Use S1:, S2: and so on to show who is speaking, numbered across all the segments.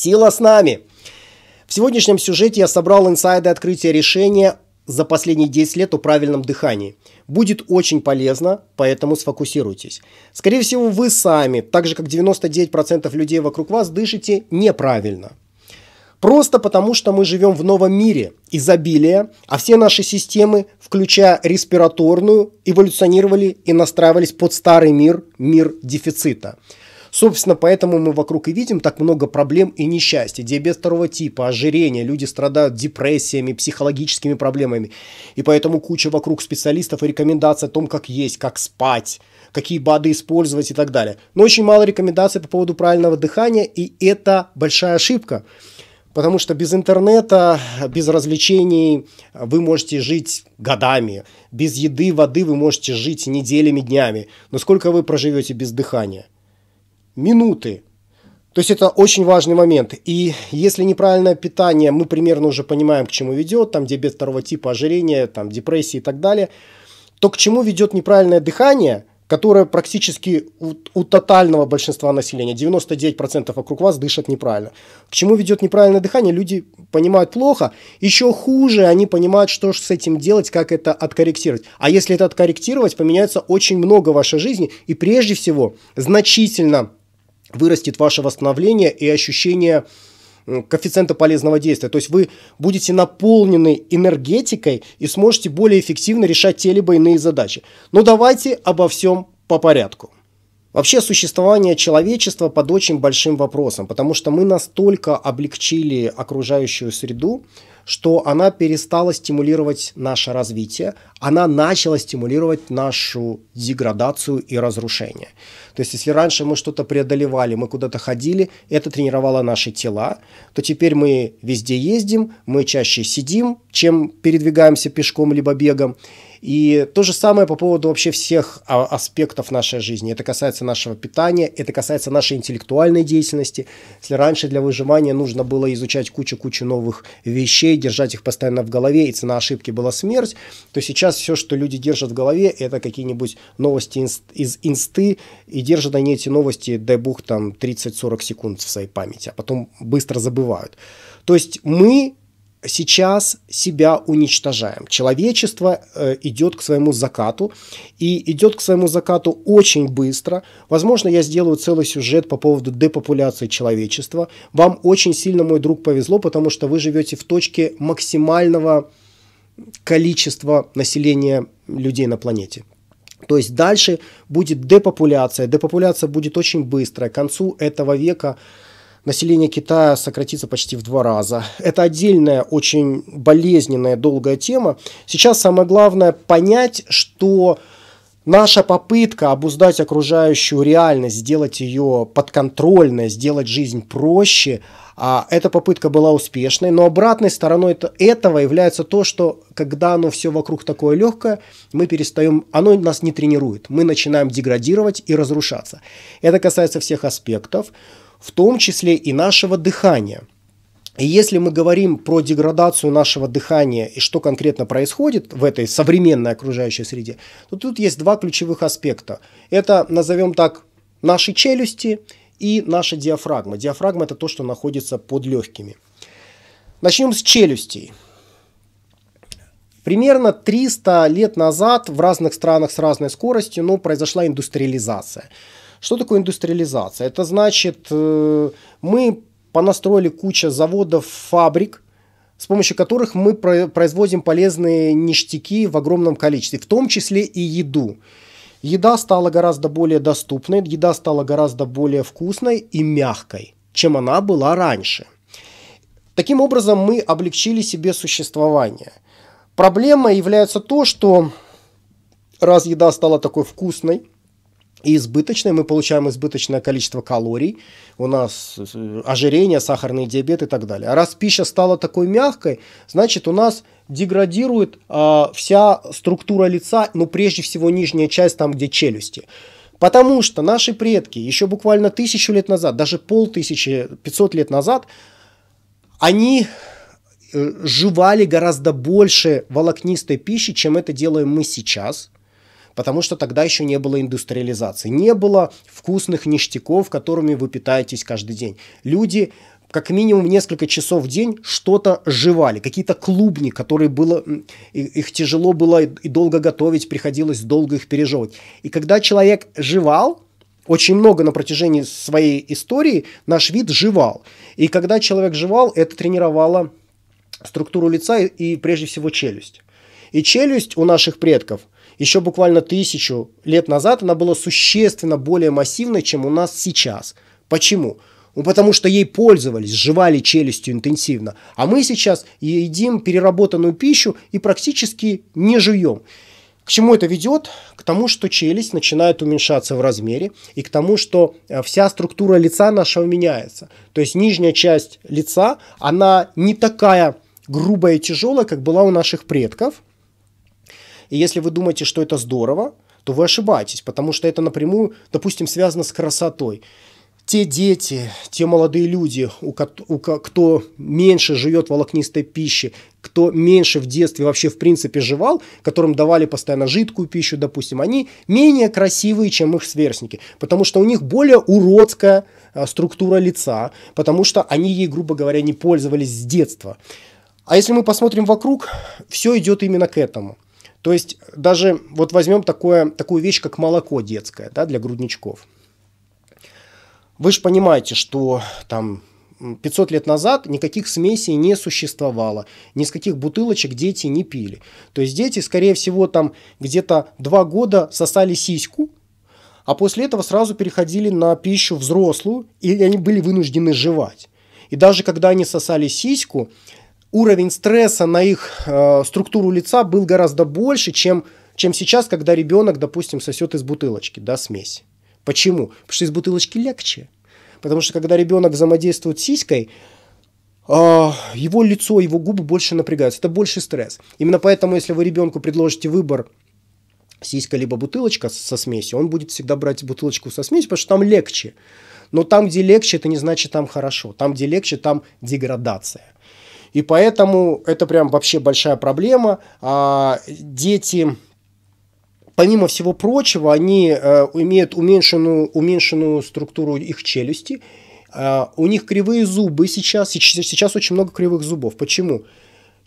S1: Сила с нами! В сегодняшнем сюжете я собрал инсайды открытия решения за последние 10 лет о правильном дыхании. Будет очень полезно, поэтому сфокусируйтесь. Скорее всего, вы сами, так же как 99% людей вокруг вас, дышите неправильно. Просто потому, что мы живем в новом мире изобилия, а все наши системы, включая респираторную, эволюционировали и настраивались под старый мир, мир дефицита. Собственно, поэтому мы вокруг и видим так много проблем и несчастья. Диабет второго типа, ожирение, люди страдают депрессиями, психологическими проблемами. И поэтому куча вокруг специалистов и рекомендаций о том, как есть, как спать, какие БАДы использовать и так далее. Но очень мало рекомендаций по поводу правильного дыхания, и это большая ошибка. Потому что без интернета, без развлечений вы можете жить годами. Без еды, воды вы можете жить неделями, днями. Но сколько вы проживете без дыхания? минуты. То есть это очень важный момент. И если неправильное питание, мы примерно уже понимаем, к чему ведет, там диабет второго типа, ожирение, там депрессии и так далее, то к чему ведет неправильное дыхание, которое практически у, у тотального большинства населения, 99% вокруг вас дышат неправильно. К чему ведет неправильное дыхание, люди понимают плохо. Еще хуже, они понимают, что же с этим делать, как это откорректировать. А если это откорректировать, поменяется очень много вашей жизни. И прежде всего, значительно вырастет ваше восстановление и ощущение коэффициента полезного действия. То есть вы будете наполнены энергетикой и сможете более эффективно решать те либо иные задачи. Но давайте обо всем по порядку. Вообще существование человечества под очень большим вопросом, потому что мы настолько облегчили окружающую среду, что она перестала стимулировать наше развитие, она начала стимулировать нашу деградацию и разрушение. То есть, если раньше мы что-то преодолевали, мы куда-то ходили, это тренировало наши тела, то теперь мы везде ездим, мы чаще сидим, чем передвигаемся пешком либо бегом, и то же самое по поводу вообще всех а, аспектов нашей жизни. Это касается нашего питания, это касается нашей интеллектуальной деятельности. Если раньше для выживания нужно было изучать кучу-кучу новых вещей, держать их постоянно в голове, и цена ошибки была смерть, то сейчас все, что люди держат в голове, это какие-нибудь новости из инсты, и держат они эти новости, дай бог, там 30-40 секунд в своей памяти, а потом быстро забывают. То есть мы сейчас себя уничтожаем. Человечество э, идет к своему закату, и идет к своему закату очень быстро. Возможно, я сделаю целый сюжет по поводу депопуляции человечества. Вам очень сильно, мой друг, повезло, потому что вы живете в точке максимального количества населения людей на планете. То есть дальше будет депопуляция. Депопуляция будет очень быстрая. К концу этого века население Китая сократится почти в два раза. Это отдельная, очень болезненная, долгая тема. Сейчас самое главное понять, что наша попытка обуздать окружающую реальность, сделать ее подконтрольной, сделать жизнь проще, а эта попытка была успешной, но обратной стороной этого является то, что когда оно все вокруг такое легкое, мы перестаем, оно нас не тренирует, мы начинаем деградировать и разрушаться. Это касается всех аспектов в том числе и нашего дыхания. И если мы говорим про деградацию нашего дыхания и что конкретно происходит в этой современной окружающей среде, то тут есть два ключевых аспекта. Это, назовем так, наши челюсти и наша диафрагма. Диафрагма – это то, что находится под легкими. Начнем с челюстей. Примерно 300 лет назад в разных странах с разной скоростью ну, произошла индустриализация. Что такое индустриализация? Это значит, э, мы понастроили куча заводов, фабрик, с помощью которых мы производим полезные ништяки в огромном количестве, в том числе и еду. Еда стала гораздо более доступной, еда стала гораздо более вкусной и мягкой, чем она была раньше. Таким образом, мы облегчили себе существование. Проблема является то, что раз еда стала такой вкусной, и избыточное, мы получаем избыточное количество калорий, у нас э, ожирение, сахарный диабет и так далее. А раз пища стала такой мягкой, значит у нас деградирует э, вся структура лица, ну прежде всего нижняя часть, там где челюсти. Потому что наши предки еще буквально тысячу лет назад, даже полтысячи, пятьсот лет назад, они э, жевали гораздо больше волокнистой пищи, чем это делаем мы сейчас – потому что тогда еще не было индустриализации, не было вкусных ништяков, которыми вы питаетесь каждый день. Люди как минимум несколько часов в день что-то жевали, какие-то клубни, которые было, их тяжело было и долго готовить, приходилось долго их пережевывать. И когда человек жевал, очень много на протяжении своей истории наш вид жевал. И когда человек жевал, это тренировало структуру лица и, и прежде всего челюсть. И челюсть у наших предков – еще буквально тысячу лет назад она была существенно более массивной, чем у нас сейчас. Почему? Ну, потому что ей пользовались, жевали челюстью интенсивно. А мы сейчас едим переработанную пищу и практически не жуем. К чему это ведет? К тому, что челюсть начинает уменьшаться в размере и к тому, что э, вся структура лица нашего меняется. То есть нижняя часть лица, она не такая грубая и тяжелая, как была у наших предков – и если вы думаете, что это здорово, то вы ошибаетесь, потому что это напрямую, допустим, связано с красотой. Те дети, те молодые люди, у, у, кто меньше живет волокнистой пищи, кто меньше в детстве вообще в принципе жевал, которым давали постоянно жидкую пищу, допустим, они менее красивые, чем их сверстники, потому что у них более уродская а, структура лица, потому что они ей, грубо говоря, не пользовались с детства. А если мы посмотрим вокруг, все идет именно к этому – то есть даже вот возьмем такое, такую вещь, как молоко детское да, для грудничков. Вы же понимаете, что там 500 лет назад никаких смесей не существовало, ни с каких бутылочек дети не пили. То есть дети, скорее всего, там где-то два года сосали сиську, а после этого сразу переходили на пищу взрослую, и они были вынуждены жевать. И даже когда они сосали сиську, уровень стресса на их э, структуру лица был гораздо больше, чем, чем сейчас, когда ребенок, допустим, сосет из бутылочки, да, смесь. Почему? Потому что из бутылочки легче. Потому что когда ребенок взаимодействует с сиськой, э, его лицо, его губы больше напрягаются. Это больше стресс. Именно поэтому, если вы ребенку предложите выбор сиська либо бутылочка со смесью, он будет всегда брать бутылочку со смесью, потому что там легче. Но там, где легче, это не значит там хорошо. Там, где легче, там деградация. И поэтому это прям вообще большая проблема. А дети, помимо всего прочего, они э, имеют уменьшенную, уменьшенную структуру их челюсти. А, у них кривые зубы сейчас, и сейчас очень много кривых зубов. Почему?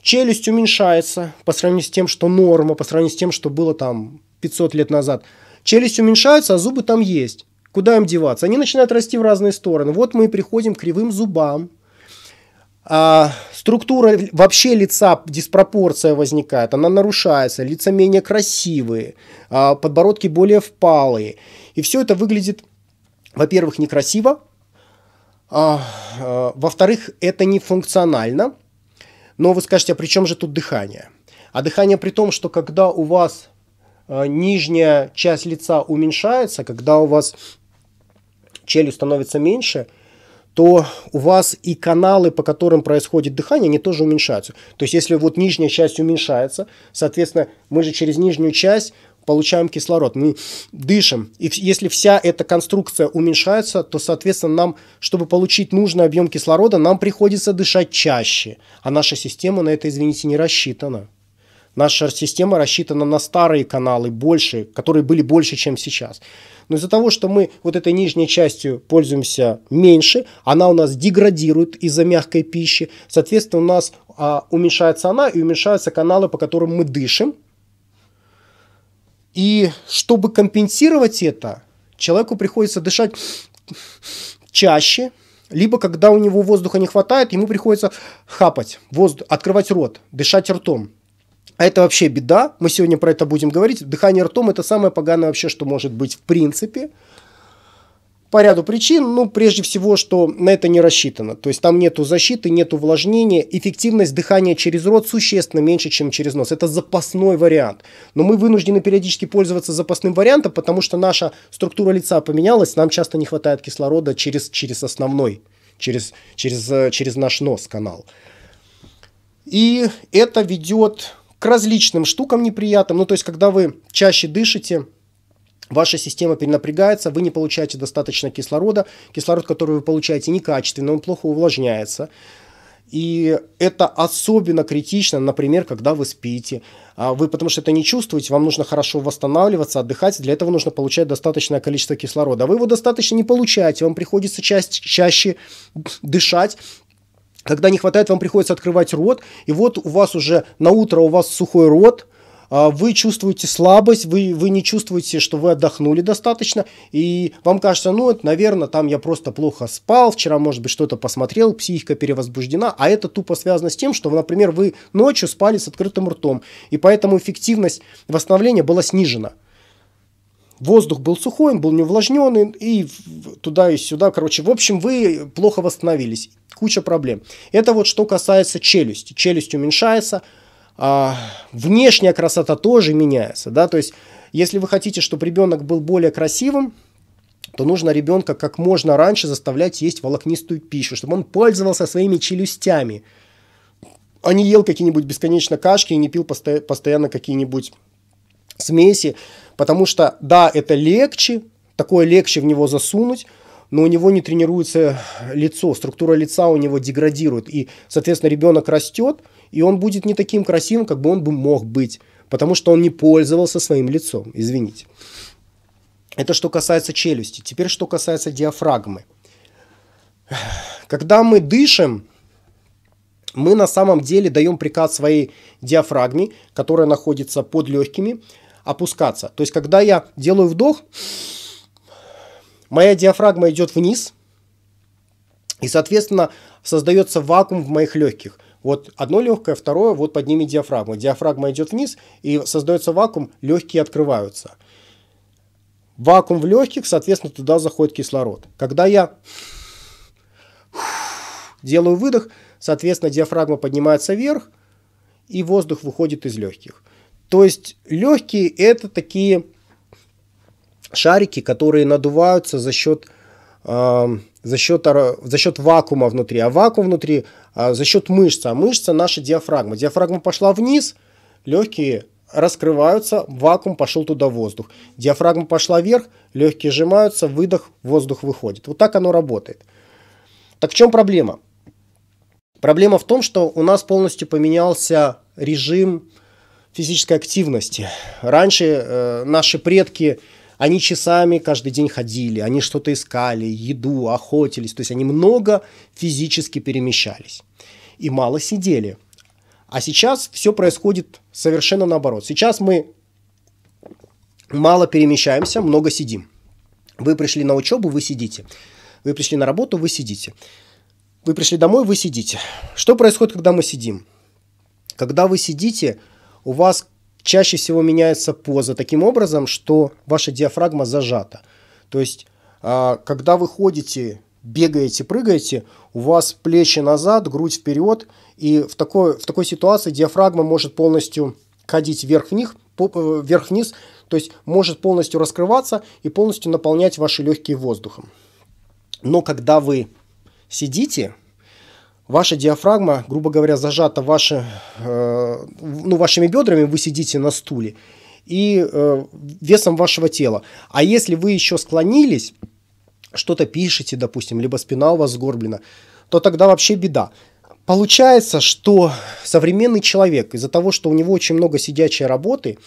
S1: Челюсть уменьшается по сравнению с тем, что норма, по сравнению с тем, что было там 500 лет назад. Челюсть уменьшается, а зубы там есть. Куда им деваться? Они начинают расти в разные стороны. Вот мы и приходим к кривым зубам, а, структура вообще лица, диспропорция возникает, она нарушается, лица менее красивые, а, подбородки более впалые. И все это выглядит, во-первых, некрасиво, а, а, во-вторых, это не функционально. Но вы скажете, а при чем же тут дыхание? А дыхание при том, что когда у вас а, нижняя часть лица уменьшается, когда у вас челюсть становится меньше – то у вас и каналы, по которым происходит дыхание, они тоже уменьшаются. То есть, если вот нижняя часть уменьшается, соответственно, мы же через нижнюю часть получаем кислород, мы дышим. И если вся эта конструкция уменьшается, то, соответственно, нам, чтобы получить нужный объем кислорода, нам приходится дышать чаще. А наша система на это, извините, не рассчитана. Наша система рассчитана на старые каналы больше, которые были больше, чем сейчас. Но из-за того, что мы вот этой нижней частью пользуемся меньше, она у нас деградирует из-за мягкой пищи. Соответственно, у нас а, уменьшается она и уменьшаются каналы, по которым мы дышим. И чтобы компенсировать это, человеку приходится дышать чаще, либо когда у него воздуха не хватает, ему приходится хапать, воздух, открывать рот, дышать ртом. А это вообще беда. Мы сегодня про это будем говорить. Дыхание ртом – это самое поганое вообще, что может быть в принципе. По ряду причин. Ну, прежде всего, что на это не рассчитано. То есть там нету защиты, нет увлажнения. Эффективность дыхания через рот существенно меньше, чем через нос. Это запасной вариант. Но мы вынуждены периодически пользоваться запасным вариантом, потому что наша структура лица поменялась. Нам часто не хватает кислорода через, через основной, через, через, э, через наш нос канал. И это ведет к различным штукам неприятным. Ну, то есть, когда вы чаще дышите, Ваша система перенапрягается, вы не получаете достаточно кислорода. Кислород, который вы получаете, некачественный, он плохо увлажняется. И это особенно критично, например, когда вы спите. А вы потому что это не чувствуете, вам нужно хорошо восстанавливаться, отдыхать. Для этого нужно получать достаточное количество кислорода. А вы его достаточно не получаете, вам приходится чаще, чаще дышать, когда не хватает, вам приходится открывать рот, и вот у вас уже на утро у вас сухой рот, а, вы чувствуете слабость, вы, вы не чувствуете, что вы отдохнули достаточно, и вам кажется, ну, это, наверное, там я просто плохо спал, вчера, может быть, что-то посмотрел, психика перевозбуждена, а это тупо связано с тем, что, например, вы ночью спали с открытым ртом, и поэтому эффективность восстановления была снижена воздух был сухой, он был неувлажненный, и туда и сюда, короче, в общем, вы плохо восстановились, куча проблем. Это вот что касается челюсти, челюсть уменьшается, а внешняя красота тоже меняется, да, то есть, если вы хотите, чтобы ребенок был более красивым, то нужно ребенка как можно раньше заставлять есть волокнистую пищу, чтобы он пользовался своими челюстями, а не ел какие-нибудь бесконечно кашки и не пил постоянно какие-нибудь смеси, Потому что, да, это легче, такое легче в него засунуть, но у него не тренируется лицо, структура лица у него деградирует. И, соответственно, ребенок растет, и он будет не таким красивым, как бы он бы мог быть, потому что он не пользовался своим лицом, извините. Это что касается челюсти. Теперь что касается диафрагмы. Когда мы дышим, мы на самом деле даем приказ своей диафрагме, которая находится под легкими, опускаться. То есть, когда я делаю вдох, моя диафрагма идет вниз, и, соответственно, создается вакуум в моих легких. Вот одно легкое, второе, вот подними диафрагму. Диафрагма идет вниз, и создается вакуум, легкие открываются. Вакуум в легких, соответственно, туда заходит кислород. Когда я делаю выдох, соответственно, диафрагма поднимается вверх, и воздух выходит из легких. То есть легкие это такие шарики, которые надуваются за счет, э, а, за счет, за счет вакуума внутри. А вакуум внутри э, за счет мышцы. А мышца наша диафрагма. Диафрагма пошла вниз, легкие раскрываются, вакуум пошел туда воздух. Диафрагма пошла вверх, легкие сжимаются, выдох, воздух выходит. Вот так оно работает. Так в чем проблема? Проблема в том, что у нас полностью поменялся режим физической активности. Раньше э, наши предки, они часами каждый день ходили, они что-то искали, еду, охотились, то есть они много физически перемещались и мало сидели. А сейчас все происходит совершенно наоборот. Сейчас мы мало перемещаемся, много сидим. Вы пришли на учебу, вы сидите. Вы пришли на работу, вы сидите. Вы пришли домой, вы сидите. Что происходит, когда мы сидим? Когда вы сидите, у вас чаще всего меняется поза таким образом, что ваша диафрагма зажата. То есть, а, когда вы ходите, бегаете, прыгаете, у вас плечи назад, грудь вперед, и в такой, в такой ситуации диафрагма может полностью ходить вверх-вниз, э, вверх-вниз, то есть может полностью раскрываться и полностью наполнять ваши легкие воздухом. Но когда вы сидите, ваша диафрагма, грубо говоря, зажата ваши, э, ну, вашими бедрами, вы сидите на стуле, и э, весом вашего тела. А если вы еще склонились, что-то пишете, допустим, либо спина у вас сгорблена, то тогда вообще беда. Получается, что современный человек из-за того, что у него очень много сидячей работы,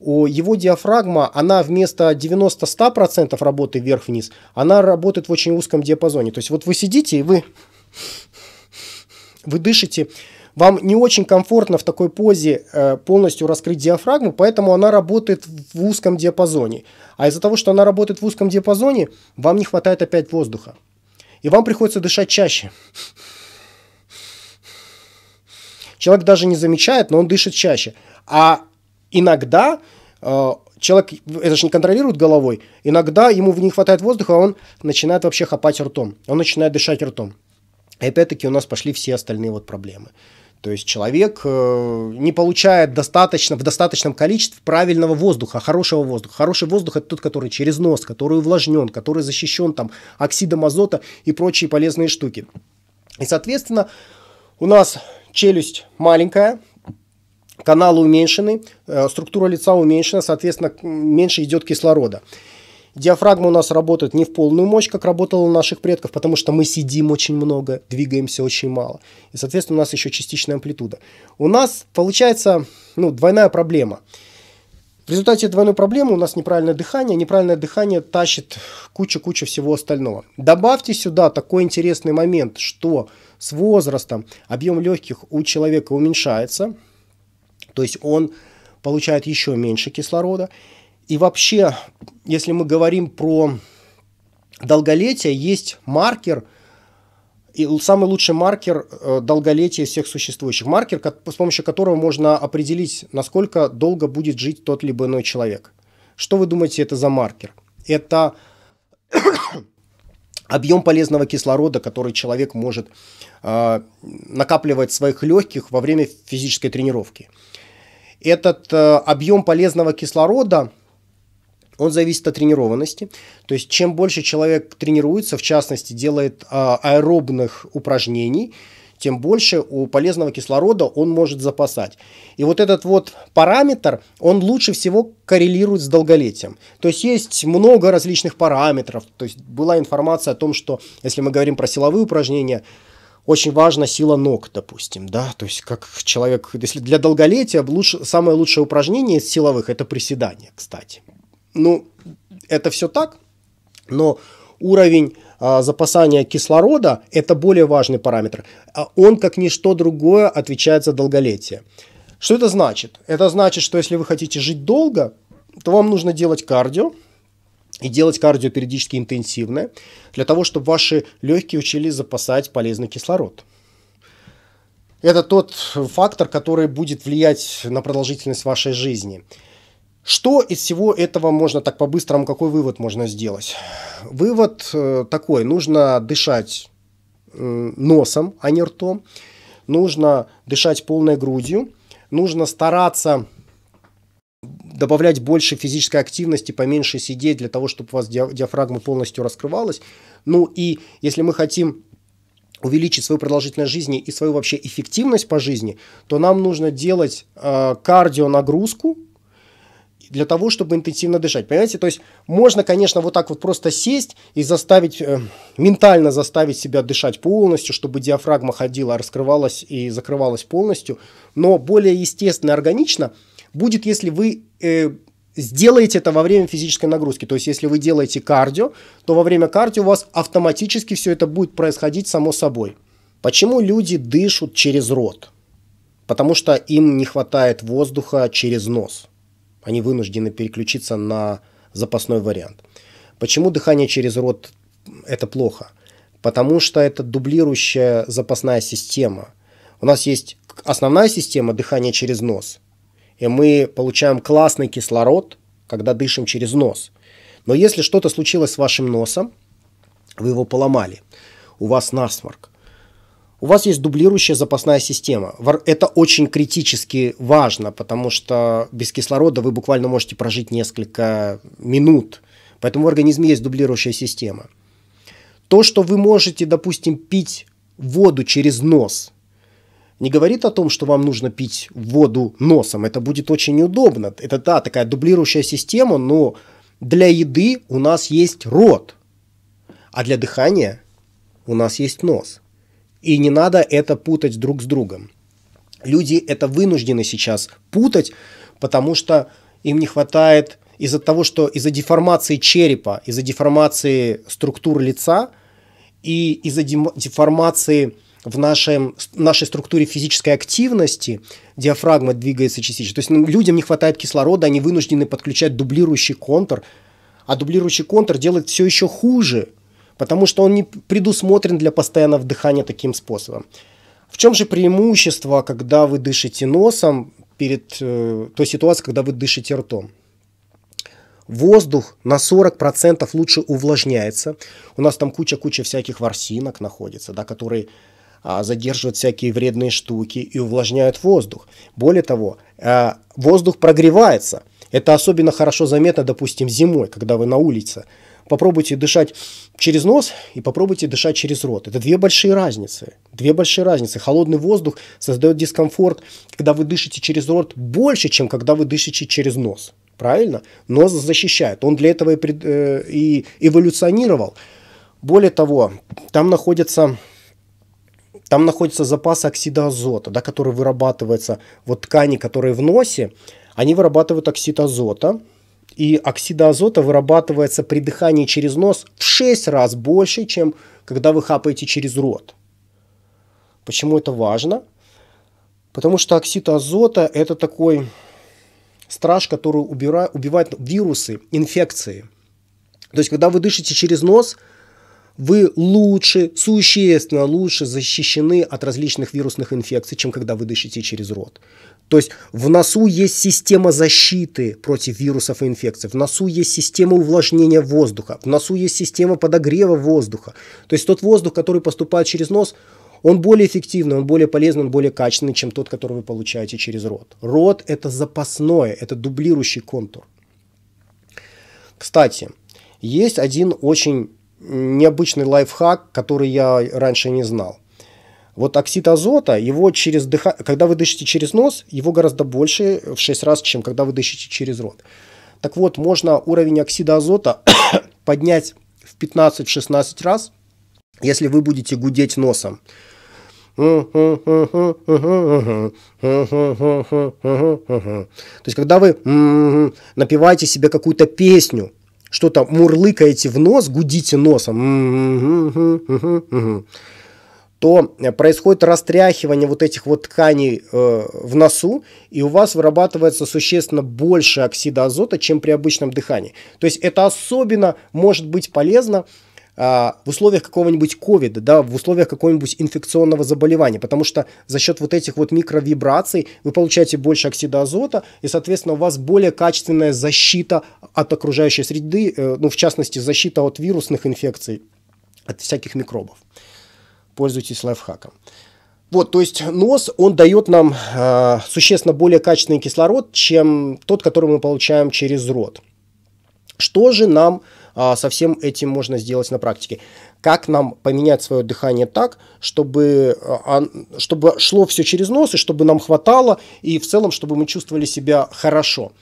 S1: его диафрагма, она вместо 90-100% работы вверх-вниз, она работает в очень узком диапазоне. То есть вот вы сидите и вы вы дышите, вам не очень комфортно в такой позе э, полностью раскрыть диафрагму, поэтому она работает в узком диапазоне. А из-за того, что она работает в узком диапазоне, вам не хватает опять воздуха. И вам приходится дышать чаще. Человек даже не замечает, но он дышит чаще. А иногда э, человек, это же не контролирует головой, иногда ему не хватает воздуха, он начинает вообще хапать ртом. Он начинает дышать ртом. И опять-таки у нас пошли все остальные вот проблемы. То есть человек э, не получает достаточно, в достаточном количестве правильного воздуха, хорошего воздуха. Хороший воздух – это тот, который через нос, который увлажнен, который защищен там, оксидом азота и прочие полезные штуки. И, соответственно, у нас челюсть маленькая, каналы уменьшены, э, структура лица уменьшена, соответственно, меньше идет кислорода. Диафрагма у нас работает не в полную мощь, как работала у наших предков, потому что мы сидим очень много, двигаемся очень мало. И, соответственно, у нас еще частичная амплитуда. У нас получается ну, двойная проблема. В результате двойной проблемы у нас неправильное дыхание. Неправильное дыхание тащит кучу-кучу всего остального. Добавьте сюда такой интересный момент, что с возрастом объем легких у человека уменьшается. То есть он получает еще меньше кислорода. И вообще, если мы говорим про долголетие, есть маркер, и самый лучший маркер э, долголетия всех существующих. Маркер, с помощью которого можно определить, насколько долго будет жить тот либо иной человек. Что вы думаете, это за маркер? Это объем полезного кислорода, который человек может э, накапливать в своих легких во время физической тренировки. Этот э, объем полезного кислорода он зависит от тренированности. То есть, чем больше человек тренируется, в частности, делает а, аэробных упражнений, тем больше у полезного кислорода он может запасать. И вот этот вот параметр, он лучше всего коррелирует с долголетием. То есть есть много различных параметров. То есть была информация о том, что если мы говорим про силовые упражнения, очень важна сила ног, допустим, да, то есть как человек, если для долголетия лучше, самое лучшее упражнение из силовых – это приседание, кстати. Ну, это все так, но уровень а, запасания кислорода – это более важный параметр. А он, как ничто другое, отвечает за долголетие. Что это значит? Это значит, что если вы хотите жить долго, то вам нужно делать кардио, и делать кардио периодически интенсивное, для того, чтобы ваши легкие учились запасать полезный кислород. Это тот фактор, который будет влиять на продолжительность вашей жизни – что из всего этого можно так по-быстрому, какой вывод можно сделать? Вывод э, такой, нужно дышать э, носом, а не ртом, нужно дышать полной грудью, нужно стараться добавлять больше физической активности, поменьше сидеть для того, чтобы у вас диафрагма полностью раскрывалась. Ну и если мы хотим увеличить свою продолжительность жизни и свою вообще эффективность по жизни, то нам нужно делать э, кардионагрузку, для того, чтобы интенсивно дышать. Понимаете, то есть можно, конечно, вот так вот просто сесть и заставить, э, ментально заставить себя дышать полностью, чтобы диафрагма ходила, раскрывалась и закрывалась полностью, но более естественно, и органично будет, если вы э, сделаете это во время физической нагрузки. То есть, если вы делаете кардио, то во время кардио у вас автоматически все это будет происходить само собой. Почему люди дышат через рот? Потому что им не хватает воздуха через нос. Они вынуждены переключиться на запасной вариант. Почему дыхание через рот – это плохо? Потому что это дублирующая запасная система. У нас есть основная система дыхания через нос. И мы получаем классный кислород, когда дышим через нос. Но если что-то случилось с вашим носом, вы его поломали, у вас насморк, у вас есть дублирующая запасная система. Это очень критически важно, потому что без кислорода вы буквально можете прожить несколько минут. Поэтому в организме есть дублирующая система. То, что вы можете, допустим, пить воду через нос, не говорит о том, что вам нужно пить воду носом. Это будет очень неудобно. Это, да, такая дублирующая система, но для еды у нас есть рот, а для дыхания у нас есть нос. И не надо это путать друг с другом. Люди это вынуждены сейчас путать, потому что им не хватает из-за того, что из-за деформации черепа, из-за деформации структур лица и из-за деформации в нашем, нашей структуре физической активности диафрагма двигается частично. То есть ну, людям не хватает кислорода, они вынуждены подключать дублирующий контур, а дублирующий контур делает все еще хуже потому что он не предусмотрен для постоянного дыхания таким способом. В чем же преимущество, когда вы дышите носом перед э, той ситуацией, когда вы дышите ртом? Воздух на 40% лучше увлажняется. У нас там куча-куча всяких ворсинок находится, да, которые а, задерживают всякие вредные штуки и увлажняют воздух. Более того, э, воздух прогревается. Это особенно хорошо заметно, допустим, зимой, когда вы на улице – попробуйте дышать через нос и попробуйте дышать через рот. Это две большие разницы. Две большие разницы. Холодный воздух создает дискомфорт, когда вы дышите через рот больше, чем когда вы дышите через нос. Правильно? Нос защищает. Он для этого и, пред, э, и эволюционировал. Более того, там находятся там находится запас оксида азота, да, который вырабатывается, вот ткани, которые в носе, они вырабатывают оксид азота, и оксида азота вырабатывается при дыхании через нос в 6 раз больше, чем когда вы хапаете через рот. Почему это важно? Потому что оксид азота – это такой страж, который убира... убивает вирусы, инфекции. То есть, когда вы дышите через нос, вы лучше, существенно лучше защищены от различных вирусных инфекций, чем когда вы дышите через рот. То есть в носу есть система защиты против вирусов и инфекций, в носу есть система увлажнения воздуха, в носу есть система подогрева воздуха. То есть тот воздух, который поступает через нос, он более эффективный, он более полезный, он более качественный, чем тот, который вы получаете через рот. Рот – это запасное, это дублирующий контур. Кстати, есть один очень необычный лайфхак, который я раньше не знал. Вот оксид азота, его через дыха... когда вы дышите через нос, его гораздо больше в 6 раз, чем когда вы дышите через рот. Так вот, можно уровень оксида азота поднять в 15-16 раз, если вы будете гудеть носом. То есть, когда вы м-м-м, напиваете себе какую-то песню, что-то мурлыкаете в нос, гудите носом то э, происходит растряхивание вот этих вот тканей э, в носу, и у вас вырабатывается существенно больше оксида азота, чем при обычном дыхании. То есть это особенно может быть полезно э, в условиях какого-нибудь ковида, да, в условиях какого-нибудь инфекционного заболевания, потому что за счет вот этих вот микровибраций вы получаете больше оксида азота, и, соответственно, у вас более качественная защита от окружающей среды, э, ну, в частности, защита от вирусных инфекций, от всяких микробов пользуйтесь лайфхаком. Вот, то есть нос, он дает нам э, существенно более качественный кислород, чем тот, который мы получаем через рот. Что же нам э, со всем этим можно сделать на практике? Как нам поменять свое дыхание так, чтобы, э, чтобы шло все через нос, и чтобы нам хватало, и в целом, чтобы мы чувствовали себя хорошо?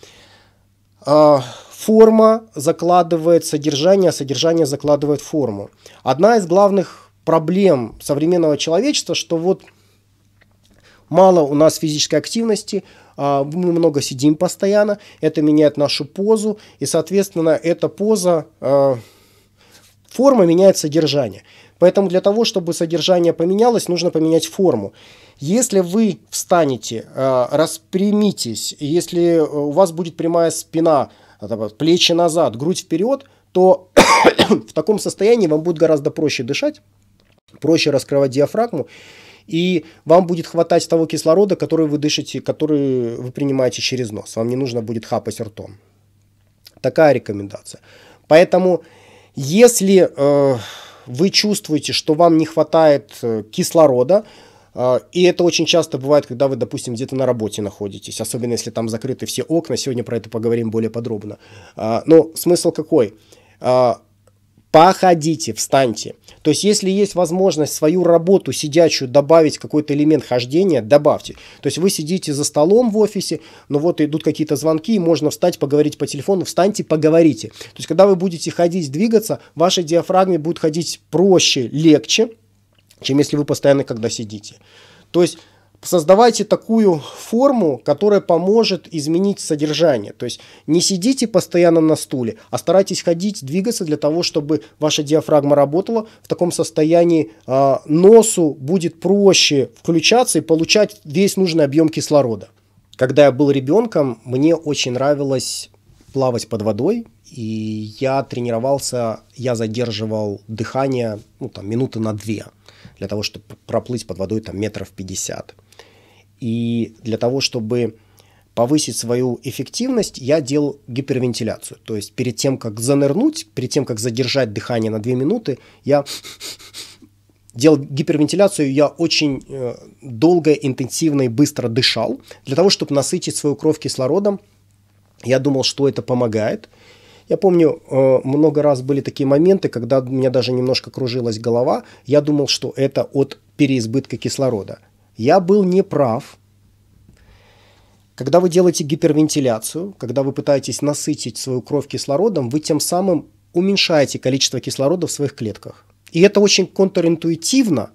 S1: Э, форма закладывает содержание, а содержание закладывает форму. Одна из главных проблем современного человечества, что вот мало у нас физической активности, а, мы много сидим постоянно, это меняет нашу позу, и, соответственно, эта поза, а, форма меняет содержание. Поэтому для того, чтобы содержание поменялось, нужно поменять форму. Если вы встанете, а, распрямитесь, если э, у вас будет прямая спина, плечи назад, грудь вперед, то в таком состоянии вам будет гораздо проще дышать, проще раскрывать диафрагму, и вам будет хватать того кислорода, который вы дышите, который вы принимаете через нос. Вам не нужно будет хапать ртом. Такая рекомендация. Поэтому, если э, вы чувствуете, что вам не хватает э, кислорода, э, и это очень часто бывает, когда вы, допустим, где-то на работе находитесь, особенно если там закрыты все окна, сегодня про это поговорим более подробно. Э, но смысл какой? Э, Походите, встаньте. То есть, если есть возможность свою работу сидячую добавить какой-то элемент хождения, добавьте. То есть, вы сидите за столом в офисе, но вот идут какие-то звонки, можно встать, поговорить по телефону, встаньте, поговорите. То есть, когда вы будете ходить, двигаться, вашей диафрагме будет ходить проще, легче, чем если вы постоянно когда сидите. То есть, создавайте такую форму, которая поможет изменить содержание. То есть не сидите постоянно на стуле, а старайтесь ходить, двигаться для того, чтобы ваша диафрагма работала. В таком состоянии э, носу будет проще включаться и получать весь нужный объем кислорода. Когда я был ребенком, мне очень нравилось плавать под водой, и я тренировался, я задерживал дыхание ну, там, минуты на две для того, чтобы проплыть под водой там, метров 50. И для того, чтобы повысить свою эффективность, я делал гипервентиляцию. То есть перед тем, как занырнуть, перед тем, как задержать дыхание на 2 минуты, я делал гипервентиляцию, я очень э, долго, интенсивно и быстро дышал. Для того, чтобы насытить свою кровь кислородом, я думал, что это помогает. Я помню, э, много раз были такие моменты, когда у меня даже немножко кружилась голова. Я думал, что это от переизбытка кислорода – я был неправ. Когда вы делаете гипервентиляцию, когда вы пытаетесь насытить свою кровь кислородом, вы тем самым уменьшаете количество кислорода в своих клетках. И это очень контринтуитивно,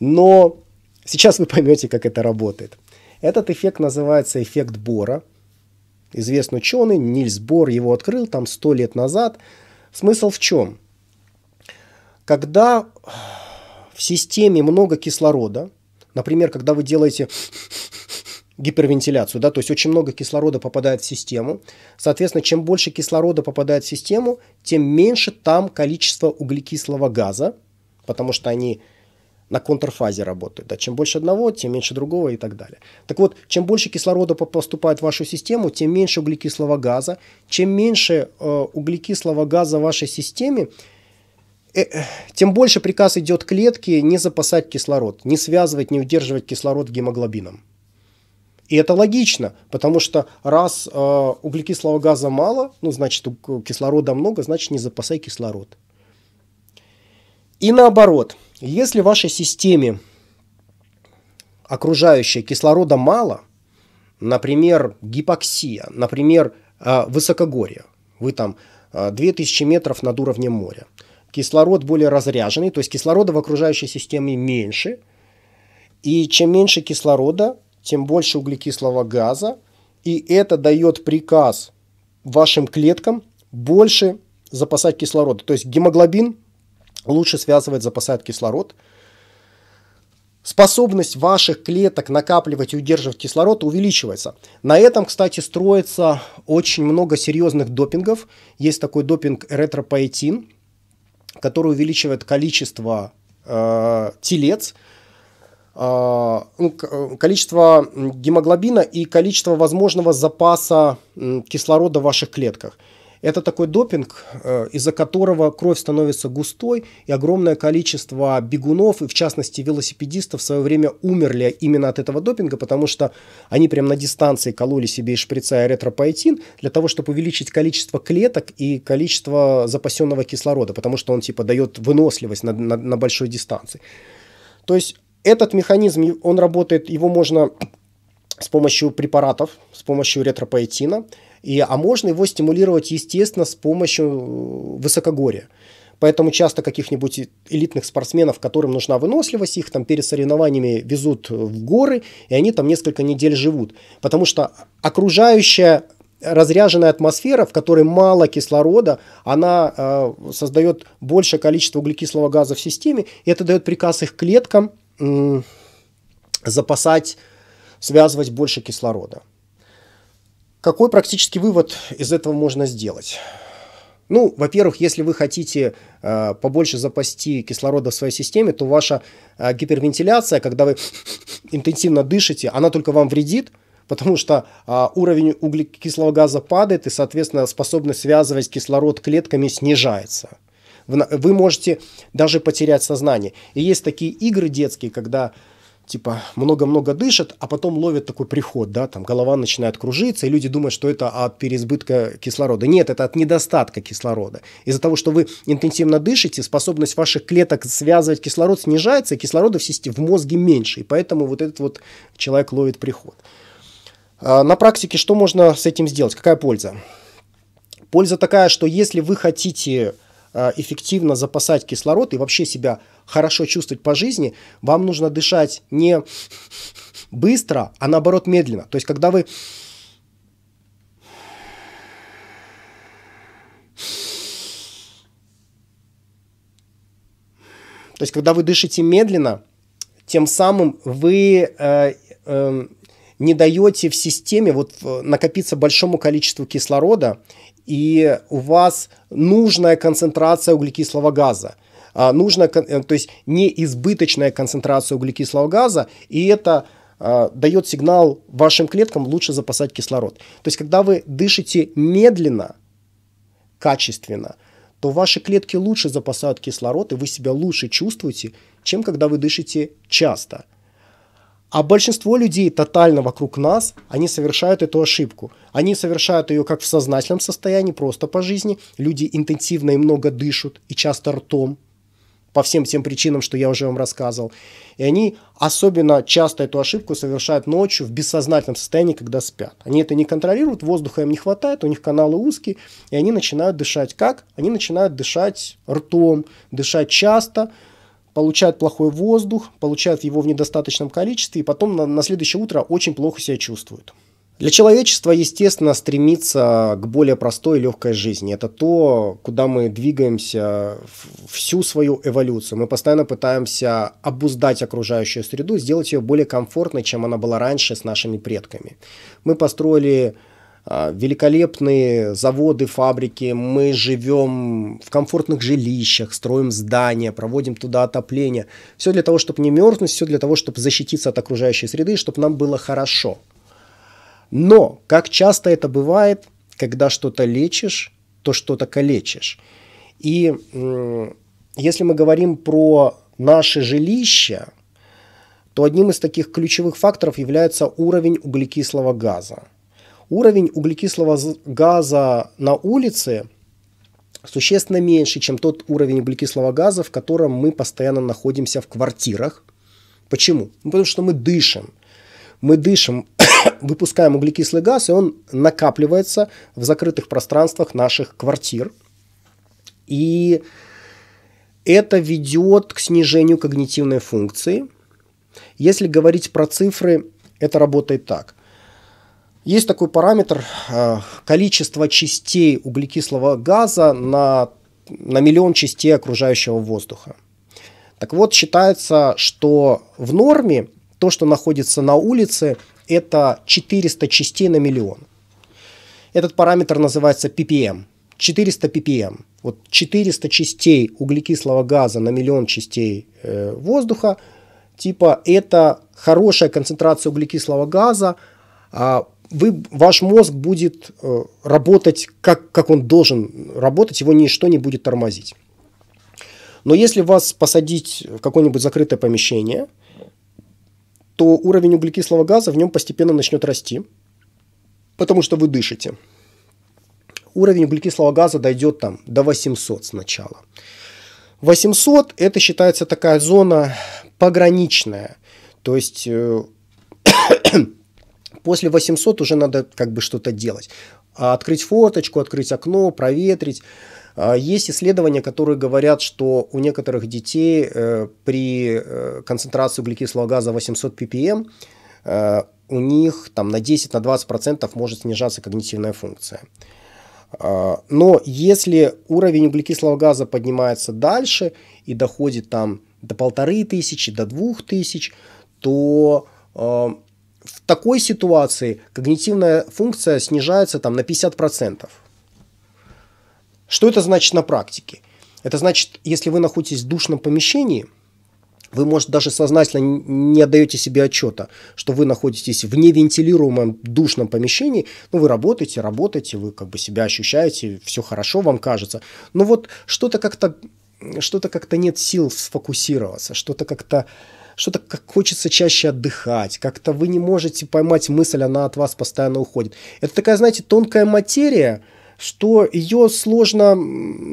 S1: но сейчас вы поймете, как это работает. Этот эффект называется эффект Бора. Известный ученый Нильс Бор его открыл там сто лет назад. Смысл в чем? Когда в системе много кислорода, Например, когда вы делаете гипервентиляцию, да, то есть очень много кислорода попадает в систему. Соответственно, чем больше кислорода попадает в систему, тем меньше там количество углекислого газа, потому что они на контрфазе работают. Да, чем больше одного, тем меньше другого и так далее. Так вот, чем больше кислорода поступает в вашу систему, тем меньше углекислого газа. Чем меньше э, углекислого газа в вашей системе, Э, тем больше приказ идет клетке не запасать кислород, не связывать, не удерживать кислород гемоглобином. И это логично, потому что раз э, углекислого газа мало, ну значит кислорода много, значит не запасай кислород. И наоборот, если в вашей системе окружающей кислорода мало, например, гипоксия, например, э, высокогорье, вы там э, 2000 метров над уровнем моря – кислород более разряженный, то есть кислорода в окружающей системе меньше. И чем меньше кислорода, тем больше углекислого газа. И это дает приказ вашим клеткам больше запасать кислорода. То есть гемоглобин лучше связывает, запасает кислород. Способность ваших клеток накапливать и удерживать кислород увеличивается. На этом, кстати, строится очень много серьезных допингов. Есть такой допинг ретропоэтин, который увеличивает количество э, телец, э, ну, э, количество гемоглобина и количество возможного запаса кислорода в ваших клетках. Это такой допинг, э, из-за которого кровь становится густой, и огромное количество бегунов, и в частности велосипедистов, в свое время умерли именно от этого допинга, потому что они прямо на дистанции кололи себе из шприца и для того, чтобы увеличить количество клеток и количество запасенного кислорода, потому что он типа дает выносливость на, на, на большой дистанции. То есть этот механизм, он работает, его можно с помощью препаратов, с помощью ретропоэтина – и, а можно его стимулировать, естественно, с помощью э, высокогорья. Поэтому часто каких-нибудь элитных спортсменов, которым нужна выносливость, их там перед соревнованиями везут в горы, и они там несколько недель живут. Потому что окружающая разряженная атмосфера, в которой мало кислорода, она э, создает большее количество углекислого газа в системе, и это дает приказ их клеткам э, запасать, связывать больше кислорода. Какой практический вывод из этого можно сделать? Ну, во-первых, если вы хотите э, побольше запасти кислорода в своей системе, то ваша э, гипервентиляция, когда вы интенсивно дышите, она только вам вредит, потому что э, уровень углекислого газа падает, и, соответственно, способность связывать кислород клетками снижается. Вы, вы можете даже потерять сознание. И есть такие игры детские, когда типа много-много дышат, а потом ловят такой приход, да, там голова начинает кружиться, и люди думают, что это от переизбытка кислорода. Нет, это от недостатка кислорода. Из-за того, что вы интенсивно дышите, способность ваших клеток связывать кислород снижается, и кислорода в, системе, в мозге меньше, и поэтому вот этот вот человек ловит приход. А на практике что можно с этим сделать? Какая польза? Польза такая, что если вы хотите Э, эффективно запасать кислород и вообще себя хорошо чувствовать по жизни, вам нужно дышать не быстро, а наоборот медленно. То есть, когда вы То есть, когда вы дышите медленно, тем самым вы э, э, не даете в системе вот э, накопиться большому количеству кислорода, и у вас нужная концентрация углекислого газа. А, нужно, э, то есть не избыточная концентрация углекислого газа, и это а, дает сигнал вашим клеткам лучше запасать кислород. То есть, когда вы дышите медленно, качественно, то ваши клетки лучше запасают кислород, и вы себя лучше чувствуете, чем когда вы дышите часто – а большинство людей тотально вокруг нас, они совершают эту ошибку. Они совершают ее как в сознательном состоянии, просто по жизни. Люди интенсивно и много дышат, и часто ртом, по всем тем причинам, что я уже вам рассказывал. И они особенно часто эту ошибку совершают ночью в бессознательном состоянии, когда спят. Они это не контролируют, воздуха им не хватает, у них каналы узкие, и они начинают дышать как? Они начинают дышать ртом, дышать часто, получают плохой воздух, получают его в недостаточном количестве и потом на, на следующее утро очень плохо себя чувствуют. Для человечества, естественно, стремиться к более простой и легкой жизни. Это то, куда мы двигаемся всю свою эволюцию. Мы постоянно пытаемся обуздать окружающую среду, сделать ее более комфортной, чем она была раньше с нашими предками. Мы построили а, великолепные заводы, фабрики, мы живем в комфортных жилищах, строим здания, проводим туда отопление. Все для того, чтобы не мерзнуть, все для того, чтобы защититься от окружающей среды, чтобы нам было хорошо. Но, как часто это бывает, когда что-то лечишь, то что-то калечишь. И если мы говорим про наше жилище, то одним из таких ключевых факторов является уровень углекислого газа – уровень углекислого газа на улице существенно меньше, чем тот уровень углекислого газа, в котором мы постоянно находимся в квартирах. Почему? Ну, потому что мы дышим. Мы дышим, выпускаем углекислый газ, и он накапливается в закрытых пространствах наших квартир. И это ведет к снижению когнитивной функции. Если говорить про цифры, это работает так. Есть такой параметр э, количество частей углекислого газа на, на миллион частей окружающего воздуха. Так вот, считается, что в норме то, что находится на улице, это 400 частей на миллион. Этот параметр называется ppm. 400 ppm. Вот 400 частей углекислого газа на миллион частей э, воздуха. Типа это хорошая концентрация углекислого газа а, вы, ваш мозг будет э, работать, как, как он должен работать, его ничто не будет тормозить. Но если вас посадить в какое-нибудь закрытое помещение, то уровень углекислого газа в нем постепенно начнет расти, потому что вы дышите. Уровень углекислого газа дойдет там до 800 сначала. 800 это считается такая зона пограничная, то есть э, После 800 уже надо как бы что-то делать. А открыть форточку, открыть окно, проветрить. А, есть исследования, которые говорят, что у некоторых детей э, при э, концентрации углекислого газа 800 ppm э, у них там, на 10-20% на может снижаться когнитивная функция. А, но если уровень углекислого газа поднимается дальше и доходит там до полторы тысячи, до двух тысяч, то в такой ситуации когнитивная функция снижается там, на 50%. Что это значит на практике? Это значит, если вы находитесь в душном помещении, вы, может, даже сознательно не отдаете себе отчета, что вы находитесь в невентилируемом душном помещении, ну, вы работаете, работаете, вы как бы себя ощущаете, все хорошо вам кажется, но вот что-то как-то что-то как-то нет сил сфокусироваться, что-то как-то что-то как хочется чаще отдыхать, как-то вы не можете поймать мысль, она от вас постоянно уходит. Это такая, знаете, тонкая материя, что ее сложно,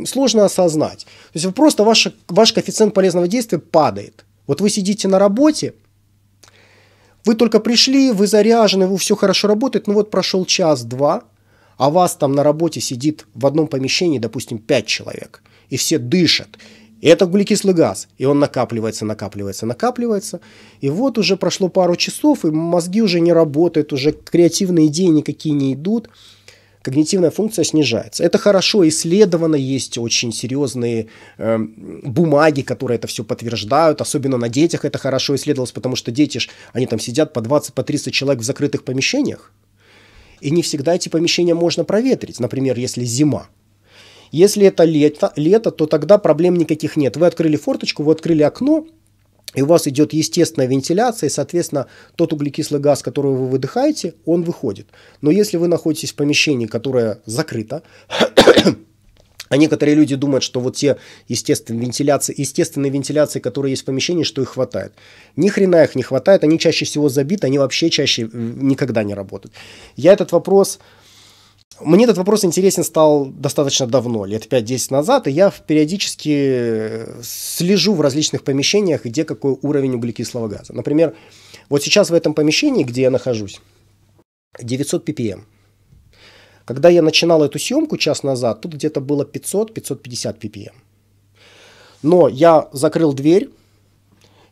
S1: сложно осознать. То есть вы просто ваш, ваш коэффициент полезного действия падает. Вот вы сидите на работе, вы только пришли, вы заряжены, вы все хорошо работает, ну вот прошел час-два, а вас там на работе сидит в одном помещении, допустим, пять человек, и все дышат, и это углекислый газ. И он накапливается, накапливается, накапливается. И вот уже прошло пару часов, и мозги уже не работают, уже креативные идеи никакие не идут. Когнитивная функция снижается. Это хорошо исследовано, есть очень серьезные э, бумаги, которые это все подтверждают. Особенно на детях это хорошо исследовалось, потому что дети они там сидят по 20-30 по 30 человек в закрытых помещениях. И не всегда эти помещения можно проветрить. Например, если зима. Если это лето, лето, то тогда проблем никаких нет. Вы открыли форточку, вы открыли окно, и у вас идет естественная вентиляция, и, соответственно, тот углекислый газ, который вы выдыхаете, он выходит. Но если вы находитесь в помещении, которое закрыто, а некоторые люди думают, что вот те естественные вентиляции, естественные вентиляции, которые есть в помещении, что их хватает. Ни хрена их не хватает, они чаще всего забиты, они вообще чаще никогда не работают. Я этот вопрос мне этот вопрос интересен стал достаточно давно, лет 5-10 назад, и я периодически э, слежу в различных помещениях, где какой уровень углекислого газа. Например, вот сейчас в этом помещении, где я нахожусь, 900 ppm. Когда я начинал эту съемку час назад, тут где-то было 500-550 ppm. Но я закрыл дверь,